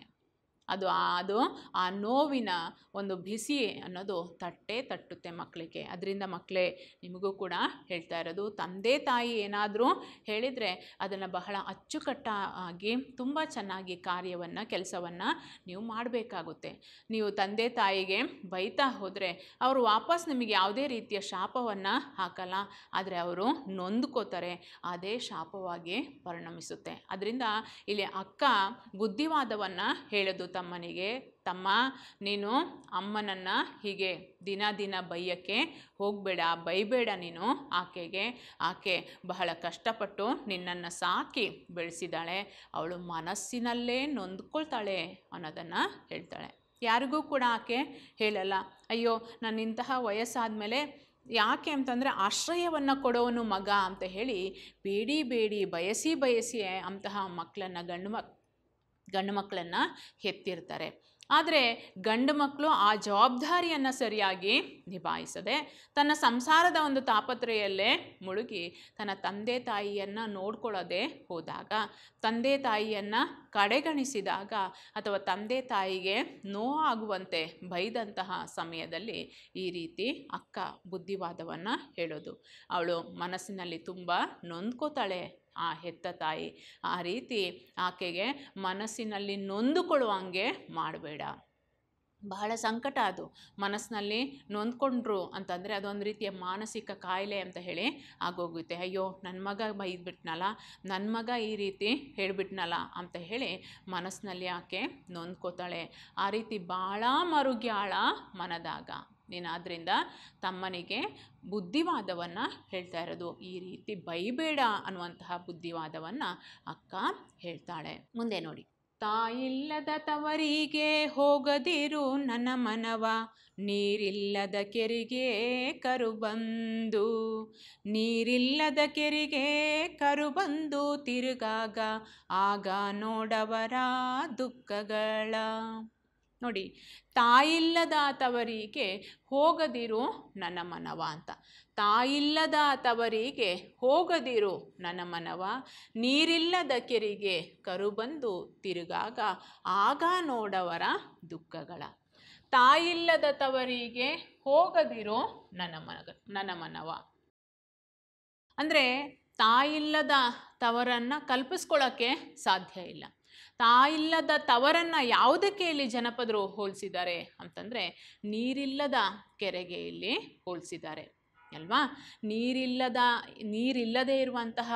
Speaker 1: ಅದು ಅದು ಆ ನೋವಿನ ಒಂದು ಬಿಸಿ ಅನ್ನೋದು ತಟ್ಟೆ ತಟ್ಟುತ್ತೆ ಮಕ್ಕಳಿಗೆ ಅದರಿಂದ ಮಕ್ಕಳೇ ನಿಮಗೂ ಕೂಡ ಹೇಳ್ತಾ ಇರೋದು ತಂದೆ ತಾಯಿ ಏನಾದರೂ ಹೇಳಿದರೆ ಅದನ್ನು ಬಹಳ ಅಚ್ಚುಕಟ್ಟಾಗಿ ತುಂಬ ಚೆನ್ನಾಗಿ ಕಾರ್ಯವನ್ನು ಕೆಲಸವನ್ನು ನೀವು ಮಾಡಬೇಕಾಗುತ್ತೆ ನೀವು ತಂದೆ ತಾಯಿಗೆ ಬೈತಾ ಹೋದರೆ ಅವರು ವಾಪಸ್ ನಿಮಗೆ ಯಾವುದೇ ರೀತಿಯ ಶಾಪವನ್ನು ಹಾಕಲ್ಲ ಆದರೆ ಅವರು ನೊಂದ್ಕೋತಾರೆ ಅದೇ ಶಾಪವಾಗಿ ಪರಿಣಮಿಸುತ್ತೆ ಅದರಿಂದ ಇಲ್ಲಿ ಅಕ್ಕ ಬುದ್ಧಿವಾದವನ್ನು ಹೇಳೋದು ತಮ್ಮನಿಗೆ ತಮ್ಮ ನೀನು ಅಮ್ಮನನ್ನು ಹೀಗೆ ದಿನ ದಿನ ಬೈಯಕ್ಕೆ ಹೋಗಬೇಡ ಬೈಬೇಡ ನೀನು ಆಕೆಗೆ ಆಕೆ ಬಹಳ ಕಷ್ಟಪಟ್ಟು ನಿನ್ನನ್ನು ಸಾಕಿ ಬೆಳೆಸಿದಾಳೆ ಅವಳು ಮನಸ್ಸಿನಲ್ಲೇ ನೊಂದ್ಕೊಳ್ತಾಳೆ ಅನ್ನೋದನ್ನು ಹೇಳ್ತಾಳೆ ಯಾರಿಗೂ ಕೂಡ ಆಕೆ ಹೇಳಲ್ಲ ಅಯ್ಯೋ ನಾನು ಇಂತಹ ವಯಸ್ಸಾದ ಮೇಲೆ ಯಾಕೆ ಅಂತಂದರೆ ಆಶ್ರಯವನ್ನು ಕೊಡೋನು ಮಗ ಅಂತ ಹೇಳಿ ಬೇಡಿ ಬೇಡಿ ಬಯಸಿ ಬಯಸಿ ಅಂತಹ ಮಕ್ಕಳನ್ನು ಗಂಡು ಮಕ್ ಗಂಡು ಮಕ್ಕಳನ್ನು ಎತ್ತಿರ್ತಾರೆ ಆದರೆ ಗಂಡು ಮಕ್ಕಳು ಆ ಜವಾಬ್ದಾರಿಯನ್ನು ಸರಿಯಾಗಿ ನಿಭಾಯಿಸದೆ ತನ್ನ ಸಂಸಾರದ ಒಂದು ತಾಪತ್ರೆಯಲ್ಲೇ ಮುಳುಗಿ ತನ್ನ ತಂದೆ ತಾಯಿಯನ್ನು ನೋಡ್ಕೊಳ್ಳೋದೇ ಹೋದಾಗ ತಂದೆ ತಾಯಿಯನ್ನು ಕಡೆಗಣಿಸಿದಾಗ ಅಥವಾ ತಂದೆ ತಾಯಿಗೆ ನೋವಾಗುವಂತೆ ಬೈದಂತಹ ಸಮಯದಲ್ಲಿ ಈ ರೀತಿ ಅಕ್ಕ ಬುದ್ಧಿವಾದವನ್ನು ಹೇಳೋದು ಅವಳು ಮನಸ್ಸಿನಲ್ಲಿ ತುಂಬ ನೊಂದ್ಕೋತಾಳೆ ಆ ಹೆತ್ತ ತಾಯಿ ಆ ರೀತಿ ಆಕೆಗೆ ಮನಸ್ಸಿನಲ್ಲಿ ನೊಂದುಕೊಳ್ಳುವಂಗೆ ಮಾಡಬೇಡ ಬಹಳ ಸಂಕಟ ಅದು ಮನಸ್ಸಿನಲ್ಲಿ ನೊಂದ್ಕೊಂಡ್ರು ಅಂತಂದರೆ ಅದೊಂದು ರೀತಿಯ ಮಾನಸಿಕ ಕಾಯಿಲೆ ಅಂತ ಹೇಳಿ ಆಗೋಗುತ್ತೆ ಅಯ್ಯೋ ನನ್ನ ಮಗ ಬೈದ್ಬಿಟ್ನಲ್ಲ ನನ್ನ ಮಗ ಈ ರೀತಿ ಹೇಳಿಬಿಟ್ನಲ್ಲ ಅಂತ ಹೇಳಿ ಮನಸ್ಸಿನಲ್ಲಿ ಆಕೆ ನೊಂದ್ಕೋತಾಳೆ ಆ ರೀತಿ ಭಾಳ ಮರುಗ್ಯಾಳ ಮನದಾಗ ನೀನು ಆದ್ದರಿಂದ ತಮ್ಮನಿಗೆ ಬುದ್ಧಿವಾದವನ್ನು ಹೇಳ್ತಾ ಇರೋದು ಈ ರೀತಿ ಬೈಬೇಡ ಅನ್ನುವಂತಹ ಬುದ್ಧಿವಾದವನ್ನು ಅಕ್ಕ ಹೇಳ್ತಾಳೆ ಮುಂದೆ ನೋಡಿ ತಾಯಿಲ್ಲದ ತವರಿಗೆ ಹೋಗದಿರು ನನ್ನ ಮನವ ನೀರಿಲ್ಲದ ಕೆರಿಗೆ ಕರು ಬಂದು ನೀರಿಲ್ಲದ ಕೆರಿಗೆ ಕರು ಬಂದು ತಿರುಗಾಗ ಆಗ ನೋಡವರ ದುಃಖಗಳ ನೋಡಿ ತಾಯಿಲ್ಲದ ತವರಿಗೆ ಹೋಗದಿರು ನನ್ನ ಮನವ ಅಂತ ತಾಯಿಲ್ಲದ ತವರಿಗೆ ಹೋಗದಿರು ನನ್ನ ಮನವ ನೀರಿಲ್ಲದ ಕೆರಿಗೆ ಕರುಬಂದು ತಿರುಗಾಗ ಆಗ ನೋಡವರ ದುಃಖಗಳ ತಾಯಿಲ್ಲದ ತವರಿಗೆ ಹೋಗದಿರೋ ನನ್ನ ಮನಗ ನನ್ನ ಮನವ ಅಂದರೆ ತಾಯಿಲ್ಲದ ತವರನ್ನು ಕಲ್ಪಿಸ್ಕೊಳ್ಳೋಕ್ಕೆ ಸಾಧ್ಯ ಇಲ್ಲ ತಾಯಿಲ್ಲದ ತವರನ್ನು ಯಾವುದಕ್ಕೆ ಇಲ್ಲಿ ಜನಪದರು ಹೋಲಿಸಿದ್ದಾರೆ ಅಂತಂದರೆ ನೀರಿಲ್ಲದ ಕೆರೆಗೆ ಇಲ್ಲಿ ಹೋಲಿಸಿದ್ದಾರೆ ಅಲ್ವಾ ನೀರಿಲ್ಲದ ನೀರಿಲ್ಲದೆ ಇರುವಂತಹ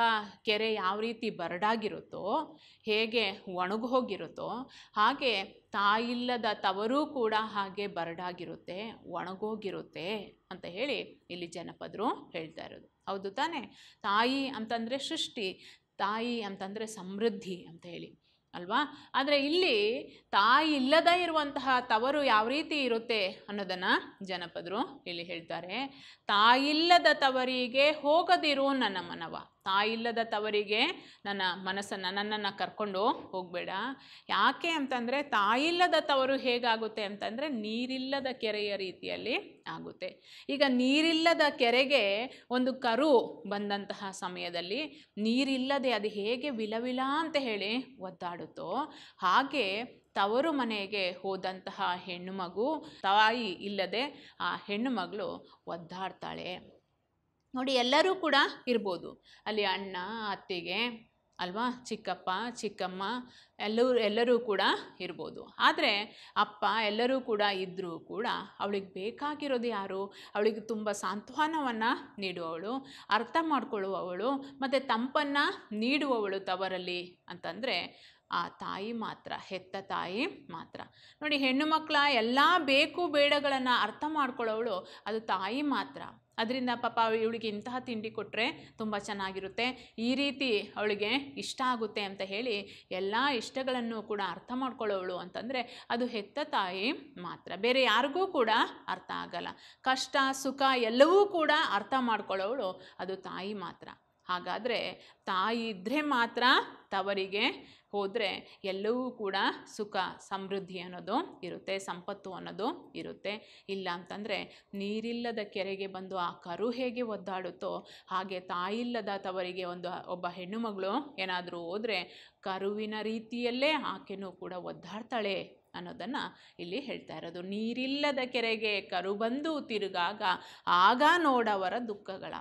Speaker 1: ಕೆರೆ ಯಾವ ರೀತಿ ಬರಡಾಗಿರುತ್ತೋ ಹೇಗೆ ಒಣಗೋಗಿರುತ್ತೋ ಹಾಗೆ ತಾಯಿಲ್ಲದ ತವರೂ ಕೂಡ ಹಾಗೆ ಬರಡಾಗಿರುತ್ತೆ ಒಣಗೋಗಿರುತ್ತೆ ಅಂತ ಹೇಳಿ ಇಲ್ಲಿ ಜನಪದರು ಹೇಳ್ತಾ ಇರೋದು ಹೌದು ತಾನೇ ತಾಯಿ ಅಂತಂದರೆ ಸೃಷ್ಟಿ ತಾಯಿ ಅಂತಂದರೆ ಸಮೃದ್ಧಿ ಅಂತ ಹೇಳಿ ಅಲ್ವಾ ಆದರೆ ಇಲ್ಲಿ ತಾಯಿ ಇಲ್ಲದ ಇರುವಂತಹ ತವರು ಯಾವ ರೀತಿ ಇರುತ್ತೆ ಅನ್ನೋದನ್ನು ಜನಪದರು ಇಲ್ಲಿ ಹೇಳ್ತಾರೆ ತಾಯಿಲ್ಲದ ತವರಿಗೆ ಹೋಗದಿರು ನನ್ನ ಮನವ ತಾಯಿಲ್ಲದ ತವರಿಗೆ ನನ್ನ ಮನಸ್ಸನ್ನು ನನ್ನನ್ನು ಕರ್ಕೊಂಡು ಹೋಗಬೇಡ ಯಾಕೆ ಅಂತಂದರೆ ತಾಯಿಲ್ಲದ ತವರು ಹೇಗಾಗುತ್ತೆ ಅಂತಂದರೆ ನೀರಿಲ್ಲದ ಕೆರೆಯ ರೀತಿಯಲ್ಲಿ ಆಗುತ್ತೆ ಈಗ ನೀರಿಲ್ಲದ ಕೆರೆಗೆ ಒಂದು ಕರು ಬಂದಂತಹ ಸಮಯದಲ್ಲಿ ನೀರಿಲ್ಲದೆ ಅದು ಹೇಗೆ ವಿಲವಿಲ ಅಂತ ಹೇಳಿ ಒದ್ದಾಡುತ್ತೋ ಹಾಗೆ ತವರು ಮನೆಗೆ ಹೋದಂತಹ ಹೆಣ್ಣು ಮಗು ತಾಯಿ ಇಲ್ಲದೆ ಆ ಹೆಣ್ಣು ಮಗಳು ಒದ್ದಾಡ್ತಾಳೆ ನೋಡಿ ಎಲ್ಲರೂ ಕೂಡ ಇರ್ಬೋದು ಅಲ್ಲಿ ಅಣ್ಣ ಅತ್ತಿಗೆ ಅಲ್ವಾ ಚಿಕ್ಕಪ್ಪ ಚಿಕ್ಕಮ್ಮ ಎಲ್ಲರೂ ಎಲ್ಲರೂ ಕೂಡ ಇರ್ಬೋದು ಆದರೆ ಅಪ್ಪ ಎಲ್ಲರೂ ಕೂಡ ಇದ್ದರೂ ಕೂಡ ಅವಳಿಗೆ ಬೇಕಾಗಿರೋದು ಯಾರು ಅವಳಿಗೆ ತುಂಬ ಸಾಂತ್ವನವನ್ನು ನೀಡುವವಳು ಅರ್ಥ ಮಾಡಿಕೊಳ್ಳುವವಳು ಮತ್ತು ತಂಪನ್ನು ನೀಡುವವಳು ತವರಲ್ಲಿ ಅಂತಂದರೆ ಆ ತಾಯಿ ಮಾತ್ರ ಹೆತ್ತ ತಾಯಿ ಮಾತ್ರ ನೋಡಿ ಹೆಣ್ಣು ಮಕ್ಕಳ ಎಲ್ಲ ಬೇಕು ಬೇಡಗಳನ್ನು ಅರ್ಥ ಮಾಡ್ಕೊಳ್ಳೋವಳು ಅದು ತಾಯಿ ಮಾತ್ರ ಅದರಿಂದ ಪಾಪ ಇವಳಿಗೆ ಇಂತಹ ತಿಂಡಿ ಕೊಟ್ಟರೆ ತುಂಬ ಚೆನ್ನಾಗಿರುತ್ತೆ ಈ ರೀತಿ ಅವಳಿಗೆ ಇಷ್ಟ ಆಗುತ್ತೆ ಅಂತ ಹೇಳಿ ಎಲ್ಲ ಇಷ್ಟಗಳನ್ನು ಕೂಡ ಅರ್ಥ ಮಾಡ್ಕೊಳ್ಳೋವಳು ಅಂತಂದರೆ ಅದು ಹೆತ್ತ ತಾಯಿ ಮಾತ್ರ ಬೇರೆ ಯಾರಿಗೂ ಕೂಡ ಅರ್ಥ ಆಗಲ್ಲ ಕಷ್ಟ ಸುಖ ಎಲ್ಲವೂ ಕೂಡ ಅರ್ಥ ಮಾಡ್ಕೊಳ್ಳೋವಳು ಅದು ತಾಯಿ ಮಾತ್ರ ಹಾಗಾದರೆ ತಾಯಿ ಇದ್ದರೆ ಮಾತ್ರ ತವರಿಗೆ ಹೋದರೆ ಎಲ್ಲವೂ ಕೂಡ ಸುಖ ಸಮೃದ್ಧಿ ಅನ್ನೋದು ಇರುತ್ತೆ ಸಂಪತ್ತು ಅನ್ನೋದು ಇರುತ್ತೆ ಇಲ್ಲ ಅಂತಂದರೆ ನೀರಿಲ್ಲದ ಕೆರೆಗೆ ಬಂದು ಆ ಕರು ಹೇಗೆ ಒದ್ದಾಡುತ್ತೋ ಹಾಗೆ ತಾಯಿಲ್ಲದ ತವರಿಗೆ ಒಂದು ಒಬ್ಬ ಹೆಣ್ಣು ಮಗಳು ಏನಾದರೂ ಹೋದರೆ ಕರುವಿನ ರೀತಿಯಲ್ಲೇ ಆಕೆನೂ ಕೂಡ ಒದ್ದಾಡ್ತಾಳೆ ಅನ್ನೋದನ್ನು ಇಲ್ಲಿ ಹೇಳ್ತಾ ಇರೋದು ನೀರಿಲ್ಲದ ಕೆರೆಗೆ ಕರು ಬಂದು ತಿರುಗಾಗ ಆಗ ನೋಡವರ ದುಃಖಗಳ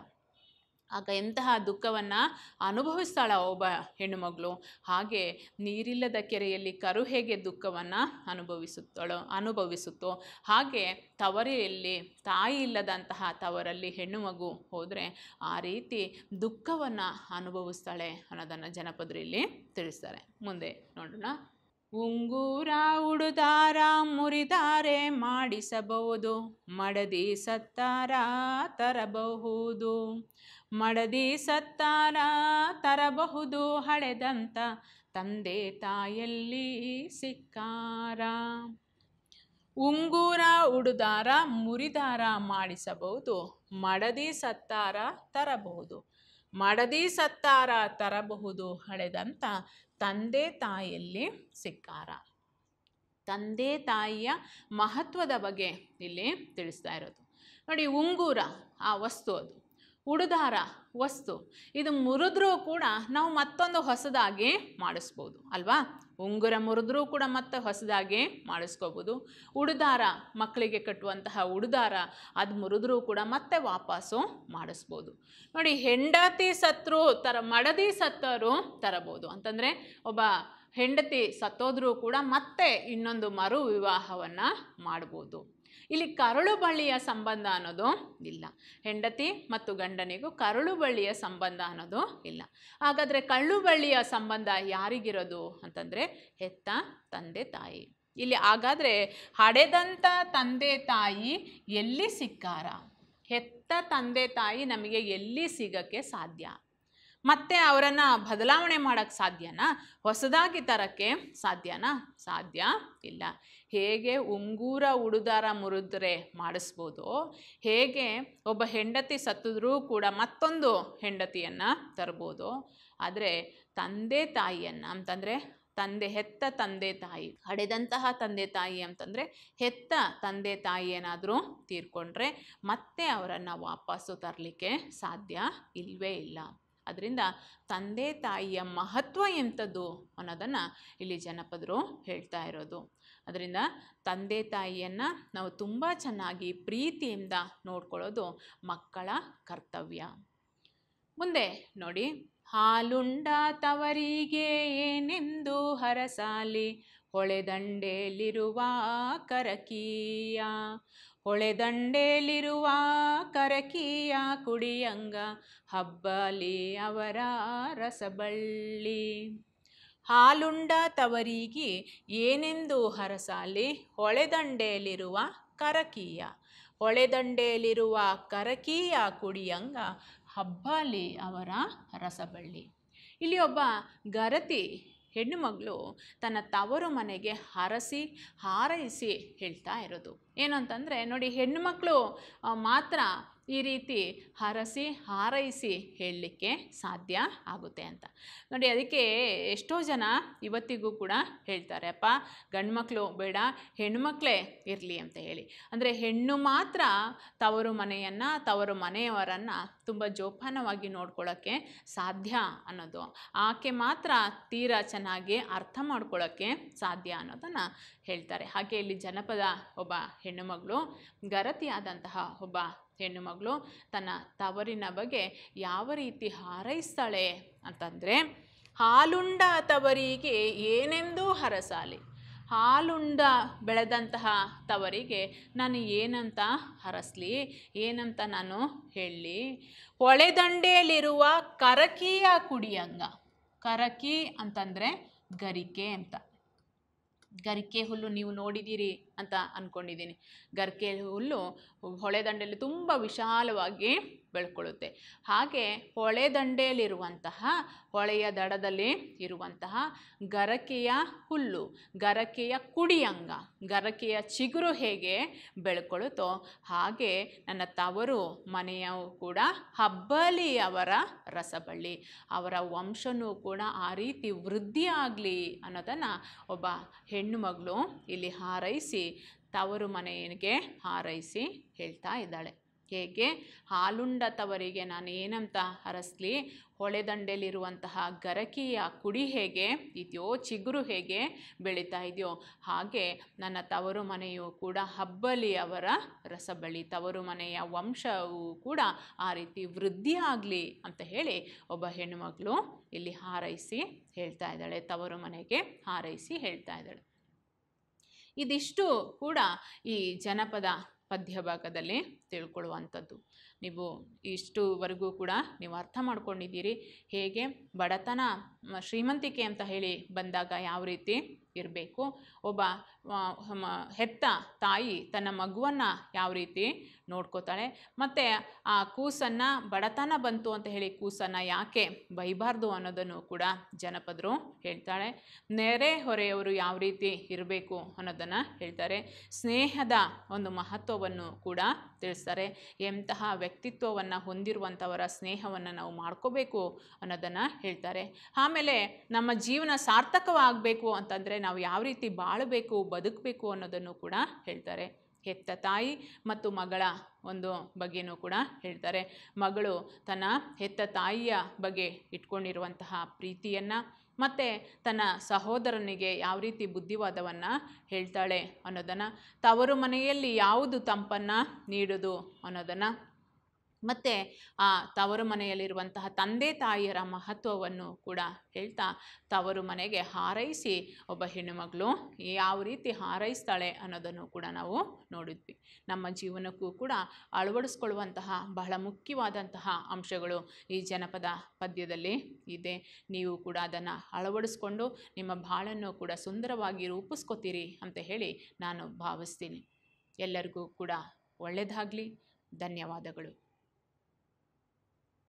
Speaker 1: ಆಗ ಎಂತಹ ದುಃಖವನ್ನು ಅನುಭವಿಸ್ತಾಳೆ ಒಬ್ಬ ಹೆಣ್ಣುಮಗಳು ಹಾಗೆ ನೀರಿಲ್ಲದ ಕೆರೆಯಲ್ಲಿ ಕರು ಹೇಗೆ ದುಃಖವನ್ನು ಅನುಭವಿಸುತ್ತಾಳೋ ಅನುಭವಿಸುತ್ತೋ ಹಾಗೆ ತವರೆಯಲ್ಲಿ ತಾಯಿ ಇಲ್ಲದಂತಹ ತವರಲ್ಲಿ ಹೆಣ್ಣು ಮಗು ಹೋದರೆ ಆ ರೀತಿ ದುಃಖವನ್ನು ಅನುಭವಿಸ್ತಾಳೆ ಅನ್ನೋದನ್ನು ಜನಪದರಲ್ಲಿ ತಿಳಿಸ್ತಾರೆ ಮುಂದೆ ನೋಡೋಣ ಉಂಗೂರ ಉಡುದಾರ ಮುರಿದಾರೆ ಮಾಡಿಸಬಹುದು ಮಡದಿ ಸತ್ತಾರ ತರಬಹುದು ಮಡದಿ ಸತ್ತಾರ ತರಬಹುದು ಹಳೆದಂತ ತಂದೆ ತಾಯಲ್ಲಿ ಸಿಕ್ಕಾರ ಉಂಗೂರ ಉಡುದಾರ ಮುರಿದಾರ ಮಾಡಿಸಬಹುದು ಮಡದಿ ಸತ್ತಾರ ತರಬಹುದು ಮಡದಿ ಸತ್ತಾರ ತರಬಹುದು ಹಳೆದಂತ ತಂದೆ ತಾಯಿಯಲ್ಲಿ ಸಿಕ್ಕಾರ ತಂದೆ ತಾಯಿಯ ಮಹತ್ವದ ಬಗ್ಗೆ ಇಲ್ಲಿ ತಿಳಿಸ್ತಾ ಇರೋದು ನೋಡಿ ಉಂಗೂರ ಆ ವಸ್ತು ಅದು ಉಡುದಾರ ವಸ್ತು ಇದು ಮುರಿದ್ರೂ ಕೂಡ ನಾವು ಮತ್ತೊಂದು ಹೊಸದಾಗಿ ಮಾಡಿಸ್ಬೋದು ಅಲ್ವಾ ಉಂಗುರ ಮುರಿದ್ರೂ ಕೂಡ ಮತ್ತೆ ಹೊಸದಾಗಿ ಮಾಡಿಸ್ಕೋಬೋದು ಉಡುದಾರ ಮಕ್ಕಳಿಗೆ ಕಟ್ಟುವಂತಹ ಉಡುದಾರ ಅದು ಮುರಿದ್ರೂ ಕೂಡ ಮತ್ತೆ ವಾಪಸ್ಸು ಮಾಡಿಸ್ಬೋದು ನೋಡಿ ಹೆಂಡತಿ ಸತ್ರು ತರ ಮಡದಿ ಸತ್ತರು ತರಬೋದು ಅಂತಂದರೆ ಒಬ್ಬ ಹೆಂಡತಿ ಸತ್ತೋದ್ರೂ ಕೂಡ ಮತ್ತೆ ಇನ್ನೊಂದು ಮರು ವಿವಾಹವನ್ನು ಮಾಡ್ಬೋದು ಇಲ್ಲಿ ಕರಳು ಬಳ್ಳಿಯ ಸಂಬಂಧ ಅನ್ನೋದು ಇಲ್ಲ ಹೆಂಡತಿ ಮತ್ತು ಗಂಡನಿಗೂ ಕರಳು ಬಳ್ಳಿಯ ಸಂಬಂಧ ಅನ್ನೋದು ಇಲ್ಲ ಹಾಗಾದರೆ ಕಳ್ಳು ಬಳ್ಳಿಯ ಸಂಬಂಧ ಯಾರಿಗಿರೋದು ಅಂತಂದರೆ ಹೆತ್ತ ತಂದೆ ತಾಯಿ ಇಲ್ಲಿ ಹಾಗಾದರೆ ಹಡೆದಂಥ ತಂದೆ ತಾಯಿ ಎಲ್ಲಿ ಸಿಕ್ಕಾರ ಹೆತ್ತ ತಂದೆ ತಾಯಿ ನಮಗೆ ಎಲ್ಲಿ ಸಿಗೋಕ್ಕೆ ಸಾಧ್ಯ ಮತ್ತೆ ಅವರನ್ನು ಬದಲಾವಣೆ ಮಾಡೋಕ್ಕೆ ಸಾಧ್ಯನಾ ಹೊಸದಾಗಿ ತರಕ್ಕೆ ಸಾಧ್ಯನಾ ಸಾಧ್ಯ ಇಲ್ಲ ಹೇಗೆ ಉಂಗೂರ ಉಡುದಾರ ಮುರಿದ್ರೆ ಮಾಡಿಸ್ಬೋದು ಹೇಗೆ ಒಬ್ಬ ಹೆಂಡತಿ ಸತ್ತಿದ್ರೂ ಕೂಡ ಮತ್ತೊಂದು ಹೆಂಡತಿಯನ್ನು ತರ್ಬೋದು ಆದರೆ ತಂದೆ ತಾಯಿಯನ್ನು ಅಂತಂದರೆ ತಂದೆ ಹೆತ್ತ ತಂದೆ ತಾಯಿ ಹಡೆದಂತಹ ತಂದೆ ತಾಯಿ ಅಂತಂದರೆ ಹೆತ್ತ ತಂದೆ ತಾಯಿ ಏನಾದರೂ ತೀರ್ಕೊಂಡ್ರೆ ಮತ್ತೆ ಅವರನ್ನು ವಾಪಸ್ಸು ತರಲಿಕ್ಕೆ ಸಾಧ್ಯ ಇಲ್ಲವೇ ಇಲ್ಲ ಅದರಿಂದ ತಂದೆ ತಾಯಿಯ ಮಹತ್ವ ಎಂಥದ್ದು ಅನ್ನೋದನ್ನು ಇಲ್ಲಿ ಜನಪದರು ಹೇಳ್ತಾ ಇರೋದು ಅದರಿಂದ ತಂದೆ ತಾಯಿಯನ್ನು ನಾವು ತುಂಬ ಚೆನ್ನಾಗಿ ಪ್ರೀತಿಯಿಂದ ನೋಡ್ಕೊಳ್ಳೋದು ಮಕ್ಕಳ ಕರ್ತವ್ಯ ಮುಂದೆ ನೋಡಿ ಹಾಲುಂಡ ತವರಿಗೆ ಏನೆಂದು ಹರಸಾಲಿ ಹೊಳೆದಂಡೆಯಲ್ಲಿರುವ ಕರಕೀಯ ಹೊಳೆದಂಡೇಲಿರುವ ಕರಕೀಯ ಕುಡಿಯಂಗ ಹಬ್ಬಲಿ ಅವರ ರಸಬಳ್ಳಿ ಹಾಲುಂಡ ತವರಿಗೆ ಏನೆಂದು ಹರಸಾಲಿ ಹೊಳೆದಂಡೆಯಲ್ಲಿರುವ ಕರಕೀಯ ಹೊಳೆದಂಡೆಯಲ್ಲಿರುವ ಕರಕೀಯ ಕುಡಿಯಂಗ ಹಬ್ಬಲಿ ಅವರ ರಸಬಳ್ಳಿ ಇಲ್ಲಿ ಒಬ್ಬ ಗರತಿ ಹೆಣ್ಣು ಮಗಳು ತನ್ನ ತವರು ಮನೆಗೆ ಹರಸಿ ಹಾರೈಸಿ ಹೇಳ್ತಾ ಇರೋದು ಏನಂತಂದರೆ ನೋಡಿ ಹೆಣ್ಣುಮಕ್ಕಳು ಮಾತ್ರ ಈ ರೀತಿ ಹರಸಿ ಹಾರೈಸಿ ಹೇಳಲಿಕ್ಕೆ ಸಾಧ್ಯ ಆಗುತ್ತೆ ಅಂತ ನೋಡಿ ಅದಕ್ಕೆ ಎಷ್ಟೋ ಜನ ಇವತ್ತಿಗೂ ಕೂಡ ಹೇಳ್ತಾರೆ ಅಪ್ಪ ಗಂಡ್ಮಕ್ಳು ಬೇಡ ಹೆಣ್ಮಕ್ಳೇ ಇರಲಿ ಅಂತ ಹೇಳಿ ಅಂದರೆ ಹೆಣ್ಣು ಮಾತ್ರ ತವರು ಮನೆಯನ್ನು ತವರು ಮನೆಯವರನ್ನು ತುಂಬ ಜೋಪಾನವಾಗಿ ನೋಡ್ಕೊಳ್ಳೋಕ್ಕೆ ಸಾಧ್ಯ ಅನ್ನೋದು ಆಕೆ ಮಾತ್ರ ತೀರಾ ಚೆನ್ನಾಗಿ ಅರ್ಥ ಮಾಡ್ಕೊಳ್ಳೋಕ್ಕೆ ಸಾಧ್ಯ ಅನ್ನೋದನ್ನು ಹೇಳ್ತಾರೆ ಹಾಗೆ ಇಲ್ಲಿ ಜನಪದ ಒಬ್ಬ ಹೆಣ್ಣುಮಗಳು ಗರತಿಯಾದಂತಹ ಒಬ್ಬ ಹೆಣ್ಣು ಮಗಳು ತನ್ನ ತವರಿನ ಬಗ್ಗೆ ಯಾವ ರೀತಿ ಹಾರೈಸ್ತಾಳೆ ಅಂತಂದರೆ ಹಾಲುಂಡ ತವರಿಗೆ ಏನೆಂದೂ ಹರಸಾಲಿ ಹಾಲುಂಡ ಬೆಳೆದಂತಹ ತವರಿಗೆ ನಾನು ಏನಂತ ಹರಸಲಿ ಏನಂತ ನಾನು ಹೇಳಲಿ ಹೊಳೆದಂಡೆಯಲ್ಲಿರುವ ಕರಕಿಯ ಕುಡಿಯಂಗ ಕರಕಿ ಅಂತಂದರೆ ಗರಿಕೆ ಅಂತ ಗರಿಕೆ ಹುಲ್ಲು ನೀವು ನೋಡಿದ್ದೀರಿ ಅಂತ ಅಂದ್ಕೊಂಡಿದ್ದೀನಿ ಗರಿಕೆ ಹುಲ್ಲು ಹೊಳೆದಂಡೆಯಲ್ಲಿ ತುಂಬ ವಿಶಾಲವಾಗಿ ಬೆಳ್ಕೊಳ್ಳುತ್ತೆ ಹಾಗೆ ಹೊಳೆ ದಂಡೆಯಲ್ಲಿರುವಂತಹ ಹೊಳೆಯ ದಡದಲ್ಲಿ ಇರುವಂತಹ ಗರಕೆಯ ಹುಲ್ಲು ಗರಕೆಯ ಕುಡಿಯಂಗ ಗರಕೆಯ ಚಿಗುರು ಹೇಗೆ ಬೆಳ್ಕೊಳ್ಳುತ್ತೋ ಹಾಗೆ ನನ್ನ ತವರು ಮನೆಯವು ಕೂಡ ಅವರ ರಸಬಳ್ಳಿ ಅವರ ವಂಶನೂ ಕೂಡ ಆ ರೀತಿ ವೃದ್ಧಿಯಾಗಲಿ ಅನ್ನೋದನ್ನು ಒಬ್ಬ ಹೆಣ್ಣು ಮಗಳು ಇಲ್ಲಿ ಹಾರೈಸಿ ತವರು ಮನೆಗೆ ಹಾರೈಸಿ ಹೇಳ್ತಾ ಇದ್ದಾಳೆ ಹೇಗೆ ಹಾಲುಂಡ ತವರಿಗೆ ನಾನು ಏನಂತ ಹರಸ್ಲಿ ಹೊಳೆದಂಡೆಯಲ್ಲಿರುವಂತಹ ಗರಕಿಯ ಕುಡಿ ಹೇಗೆ ಇದೆಯೋ ಚಿಗುರು ಹೇಗೆ ಬೆಳೀತಾ ಇದೆಯೋ ಹಾಗೆ ನನ್ನ ತವರು ಮನೆಯು ಕೂಡ ಹಬ್ಬಲಿಯವರ ರಸಬಳಿ ತವರು ಮನೆಯ ವಂಶವು ಕೂಡ ಆ ರೀತಿ ವೃದ್ಧಿ ಆಗಲಿ ಅಂತ ಹೇಳಿ ಒಬ್ಬ ಹೆಣ್ಣುಮಗಳು ಇಲ್ಲಿ ಹಾರೈಸಿ ಹೇಳ್ತಾ ಇದ್ದಾಳೆ ತವರು ಮನೆಗೆ ಹಾರೈಸಿ ಹೇಳ್ತಾ ಇದ್ದಾಳೆ ಇದಿಷ್ಟು ಕೂಡ ಈ ಜನಪದ ಪದ್ಯ ಭಾಗದಲ್ಲಿ ತಿಳ್ಕೊಳ್ಳುವಂಥದ್ದು ನೀವು ಇಷ್ಟುವರೆಗೂ ಕೂಡ ನೀವು ಅರ್ಥ ಮಾಡ್ಕೊಂಡಿದ್ದೀರಿ ಹೇಗೆ ಬಡತನ ಶ್ರೀಮಂತಿಕೆ ಅಂತ ಹೇಳಿ ಬಂದಾಗ ಯಾವ ರೀತಿ ಇರಬೇಕು ಒಬ್ಬ ಹೆತ್ತ ತಾಯಿ ತನ್ನ ಮಗುವನ್ನು ಯಾವ ರೀತಿ ನೋಡ್ಕೋತಾಳೆ ಮತ್ತು ಆ ಕೂಸನ್ನು ಬಡತನ ಬಂತು ಅಂತ ಹೇಳಿ ಕೂಸನ್ನು ಯಾಕೆ ಬೈಬಾರ್ದು ಅನ್ನೋದನ್ನು ಕೂಡ ಜನಪದರು ಹೇಳ್ತಾಳೆ ನೆರೆ ಹೊರೆಯವರು ಯಾವ ರೀತಿ ಇರಬೇಕು ಅನ್ನೋದನ್ನು ಹೇಳ್ತಾರೆ ಸ್ನೇಹದ ಒಂದು ಮಹತ್ವವನ್ನು ಕೂಡ ತಿಳಿಸ್ತಾರೆ ಎಂತಹ ವ್ಯಕ್ತಿತ್ವವನ್ನು ಹೊಂದಿರುವಂಥವರ ಸ್ನೇಹವನ್ನು ನಾವು ಮಾಡ್ಕೋಬೇಕು ಅನ್ನೋದನ್ನು ಹೇಳ್ತಾರೆ ಆಮೇಲೆ ನಮ್ಮ ಜೀವನ ಸಾರ್ಥಕವಾಗಬೇಕು ಅಂತಂದರೆ ನಾವು ಯಾವ ರೀತಿ ಬಾಳಬೇಕು ಬದುಕಬೇಕು ಅನ್ನೋದನ್ನು ಕೂಡ ಹೇಳ್ತಾರೆ ಹೆತ್ತ ತಾಯಿ ಮತ್ತು ಮಗಳ ಒಂದು ಬಗ್ಗೆಯೂ ಕೂಡ ಹೇಳ್ತಾರೆ ಮಗಳು ತನ್ನ ಹೆತ್ತ ತಾಯಿಯ ಬಗ್ಗೆ ಇಟ್ಕೊಂಡಿರುವಂತಹ ಪ್ರೀತಿಯನ್ನು ಮತ್ತು ತನ್ನ ಸಹೋದರನಿಗೆ ಯಾವ ರೀತಿ ಬುದ್ಧಿವಾದವನ್ನು ಹೇಳ್ತಾಳೆ ಅನ್ನೋದನ್ನು ತವರು ಮನೆಯಲ್ಲಿ ಯಾವುದು ತಂಪನ್ನು ನೀಡೋದು ಅನ್ನೋದನ್ನು ಮತ್ತು ಆ ತವರು ಮನೆಯಲ್ಲಿರುವಂತಹ ತಂದೆ ತಾಯಿಯರ ಮಹತ್ವವನ್ನು ಕೂಡ ಹೇಳ್ತಾ ತವರು ಮನೆಗೆ ಹಾರೈಸಿ ಒಬ್ಬ ಹೆಣ್ಣುಮಗಳು ಯಾವ ರೀತಿ ಹಾರೈಸ್ತಾಳೆ ಅನ್ನೋದನ್ನು ಕೂಡ ನಾವು ನೋಡಿದ್ವಿ ನಮ್ಮ ಜೀವನಕ್ಕೂ ಕೂಡ ಅಳವಡಿಸ್ಕೊಳ್ಳುವಂತಹ ಬಹಳ ಮುಖ್ಯವಾದಂತಹ ಅಂಶಗಳು ಈ ಜನಪದ ಪದ್ಯದಲ್ಲಿ ಇದೆ ನೀವು ಕೂಡ ಅದನ್ನು ಅಳವಡಿಸ್ಕೊಂಡು ನಿಮ್ಮ ಬಾಳನ್ನು ಕೂಡ ಸುಂದರವಾಗಿ ರೂಪಿಸ್ಕೋತೀರಿ ಅಂತ ಹೇಳಿ ನಾನು ಭಾವಿಸ್ತೀನಿ ಎಲ್ಲರಿಗೂ ಕೂಡ ಒಳ್ಳೆಯದಾಗಲಿ ಧನ್ಯವಾದಗಳು